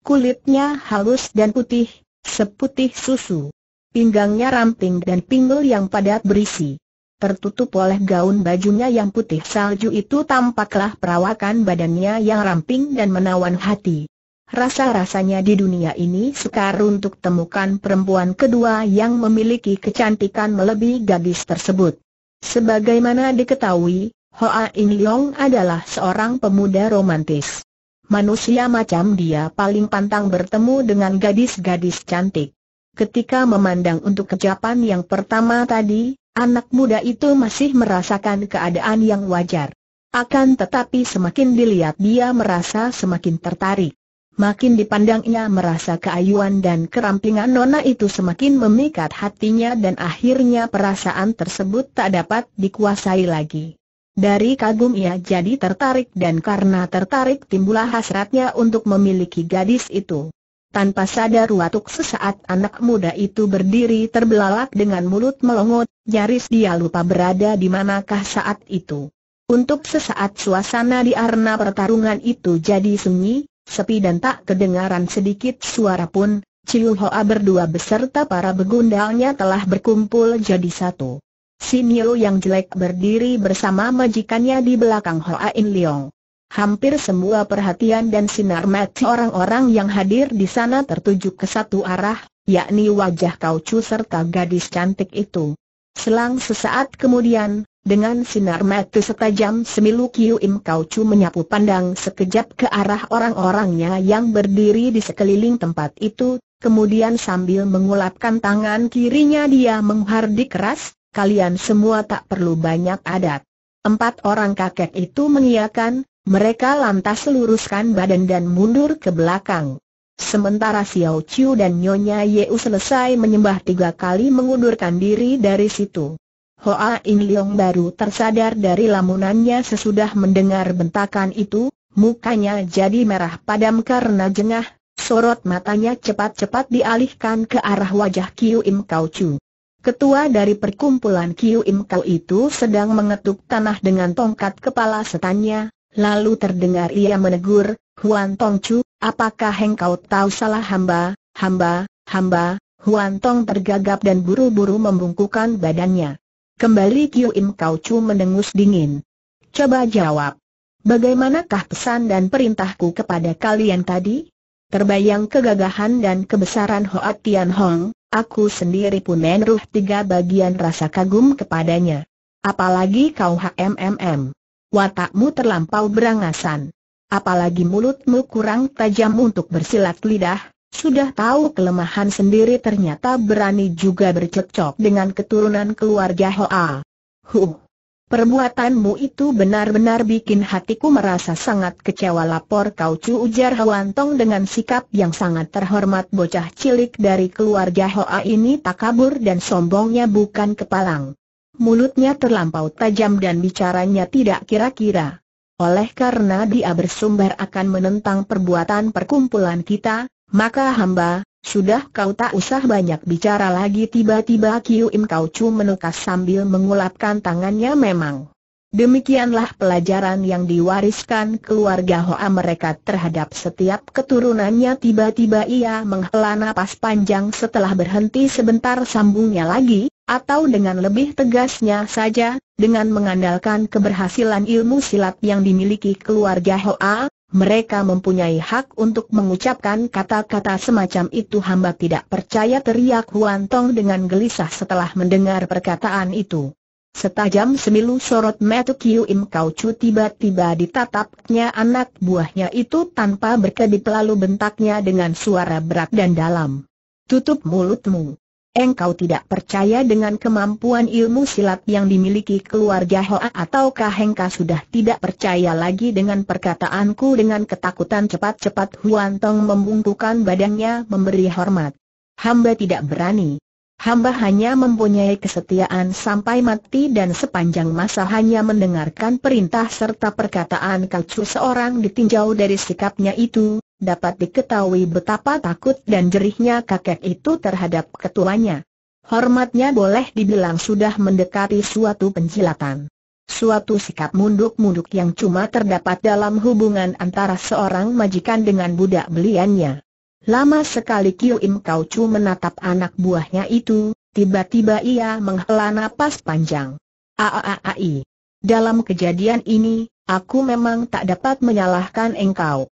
Kulitnya halus dan putih, seputih susu. Pinggangnya ramping dan pinggul yang padat berisi. Tertutup oleh gaun bajunya yang putih salju itu tampaklah perawakan badannya yang ramping dan menawan hati. Rasa-rasanya di dunia ini sukar untuk temukan perempuan kedua yang memiliki kecantikan melebihi gadis tersebut. Sebagaimana diketahui, Hoa In Leong adalah seorang pemuda romantis. Manusia macam dia paling pantang bertemu dengan gadis-gadis cantik. Ketika memandang untuk kejapan yang pertama tadi, anak muda itu masih merasakan keadaan yang wajar. Akan tetapi semakin dilihat dia merasa semakin tertarik. Makin dipandangnya merasa keayuan dan kerampingan nona itu semakin memikat hatinya dan akhirnya perasaan tersebut tak dapat dikuasai lagi. Dari kagum ia jadi tertarik dan karena tertarik timbulah hasratnya untuk memiliki gadis itu. Tanpa sadar watuk sesaat anak muda itu berdiri terbelalak dengan mulut melongot, nyaris dia lupa berada di manakah saat itu. Untuk sesaat suasana di arena pertarungan itu jadi sunyi, sepi dan tak kedengaran sedikit suara pun, Ciu Hoa berdua beserta para begundalnya telah berkumpul jadi satu. Sin yang jelek berdiri bersama majikannya di belakang Hoa In Leong. Hampir semua perhatian dan sinar mata orang-orang yang hadir di sana tertuju ke satu arah, yakni wajah Kau Chu serta gadis cantik itu. Selang sesaat kemudian, dengan sinar mata setajam semilu Kiu Im Kau Chu menyapu pandang sekejap ke arah orang-orangnya yang berdiri di sekeliling tempat itu, kemudian sambil mengulapkan tangan kirinya dia menghardik keras, kalian semua tak perlu banyak adat. Empat orang kakek itu mengiakan, mereka lantas luruskan badan dan mundur ke belakang. Sementara Xiao Chiu dan Nyonya Yeu selesai menyembah tiga kali mengundurkan diri dari situ. Hoa In Leong baru tersadar dari lamunannya sesudah mendengar bentakan itu, mukanya jadi merah padam karena jengah, sorot matanya cepat-cepat dialihkan ke arah wajah Kiu Im Kau Chu. Ketua dari perkumpulan Kiu Im Kau itu sedang mengetuk tanah dengan tongkat kepala setannya, lalu terdengar ia menegur, Huan Tong Chu, apakah engkau tahu salah hamba, hamba, hamba, Huan Tong tergagap dan buru-buru membungkukkan badannya. Kembali Kiu Im Kau Chu mendengus dingin. Coba jawab. Bagaimanakah pesan dan perintahku kepada kalian tadi? Terbayang kegagahan dan kebesaran Hoat Tian Hong, aku sendiri pun menruh tiga bagian rasa kagum kepadanya. Apalagi kau HMMM. Watakmu terlampau berangasan. Apalagi mulutmu kurang tajam untuk bersilat lidah, sudah tahu kelemahan sendiri ternyata berani juga bercocok dengan keturunan keluarga Hoa. Huh. Perbuatanmu itu benar-benar bikin hatiku merasa sangat kecewa lapor kau cu ujar Hwantong dengan sikap yang sangat terhormat bocah cilik dari keluarga Hoa ini takabur dan sombongnya bukan kepalang. Mulutnya terlampau tajam dan bicaranya tidak kira-kira. Oleh karena dia bersumber akan menentang perbuatan perkumpulan kita, maka hamba, sudah kau tak usah banyak bicara lagi tiba-tiba Kiu Im Kau Chu menekas sambil mengulapkan tangannya memang. Demikianlah pelajaran yang diwariskan keluarga Hoa mereka terhadap setiap keturunannya tiba-tiba ia menghela napas panjang setelah berhenti sebentar sambungnya lagi, atau dengan lebih tegasnya saja, dengan mengandalkan keberhasilan ilmu silat yang dimiliki keluarga Hoa, mereka mempunyai hak untuk mengucapkan kata-kata semacam itu hamba tidak percaya teriak Huan Tong dengan gelisah setelah mendengar perkataan itu. Setajam semilu sorot metu Kiu Im Kau cu tiba-tiba ditatapnya anak buahnya itu tanpa berkedip lalu bentaknya dengan suara berat dan dalam. Tutup mulutmu engkau tidak percaya dengan kemampuan ilmu silat yang dimiliki keluarga Hoa ataukah engkau sudah tidak percaya lagi dengan perkataanku dengan ketakutan cepat-cepat Huan Tong membungkukan badannya memberi hormat. Hamba tidak berani. Hamba hanya mempunyai kesetiaan sampai mati dan sepanjang masa hanya mendengarkan perintah serta perkataan kacu seorang ditinjau dari sikapnya itu, dapat diketahui betapa takut dan jerihnya kakek itu terhadap ketuanya. Hormatnya boleh dibilang sudah mendekati suatu penjilatan. Suatu sikap munduk-munduk yang cuma terdapat dalam hubungan antara seorang majikan dengan budak beliannya. Lama sekali Kiu Im Kau Chu menatap anak buahnya itu, tiba-tiba ia menghela napas panjang. Aaai. Dalam kejadian ini, aku memang tak dapat menyalahkan engkau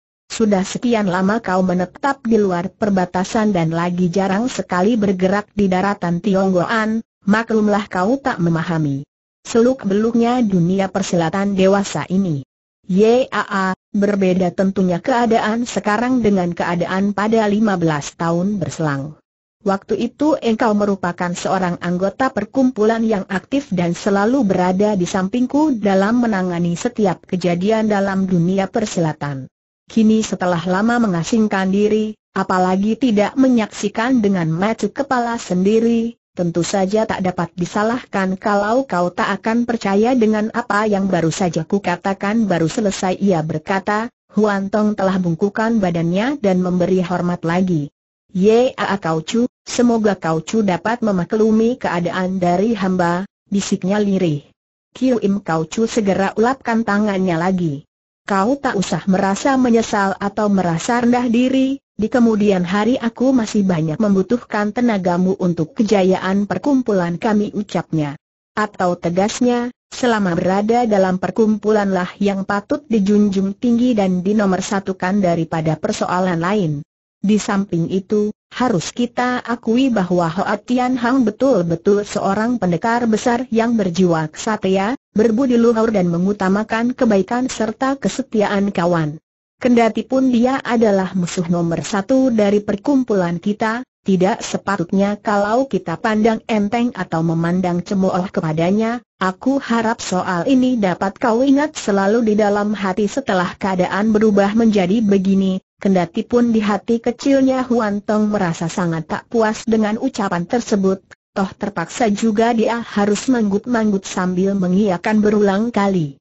sudah sekian lama kau menetap di luar perbatasan dan lagi jarang sekali bergerak di daratan Tionggoan, maklumlah kau tak memahami seluk-beluknya dunia persilatan dewasa ini. YAA, berbeda tentunya keadaan sekarang dengan keadaan pada 15 tahun berselang. Waktu itu engkau merupakan seorang anggota perkumpulan yang aktif dan selalu berada di sampingku dalam menangani setiap kejadian dalam dunia persilatan. Kini setelah lama mengasingkan diri, apalagi tidak menyaksikan dengan mata kepala sendiri, tentu saja tak dapat disalahkan kalau kau tak akan percaya dengan apa yang baru saja ku katakan. baru selesai ia berkata, Huan Tong telah bungkukan badannya dan memberi hormat lagi. Yaa Kau Chu, semoga Kau Chu dapat memaklumi keadaan dari hamba, bisiknya lirih. Kiu Im Kau Chu segera ulapkan tangannya lagi kau tak usah merasa menyesal atau merasa rendah diri, di kemudian hari aku masih banyak membutuhkan tenagamu untuk kejayaan perkumpulan kami ucapnya. Atau tegasnya, selama berada dalam perkumpulanlah yang patut dijunjung tinggi dan dinomorsatukan daripada persoalan lain. Di samping itu, harus kita akui bahwa Hoa Tian Hang betul-betul seorang pendekar besar yang berjiwa kesatria, berbudi luhur dan mengutamakan kebaikan serta kesetiaan kawan. Kendati pun dia adalah musuh nomor satu dari perkumpulan kita, tidak sepatutnya kalau kita pandang enteng atau memandang cemooh kepadanya, aku harap soal ini dapat kau ingat selalu di dalam hati setelah keadaan berubah menjadi begini, Kendati pun di hati kecilnya Huan Tong merasa sangat tak puas dengan ucapan tersebut, toh terpaksa juga dia harus manggut-manggut sambil mengiakan berulang kali.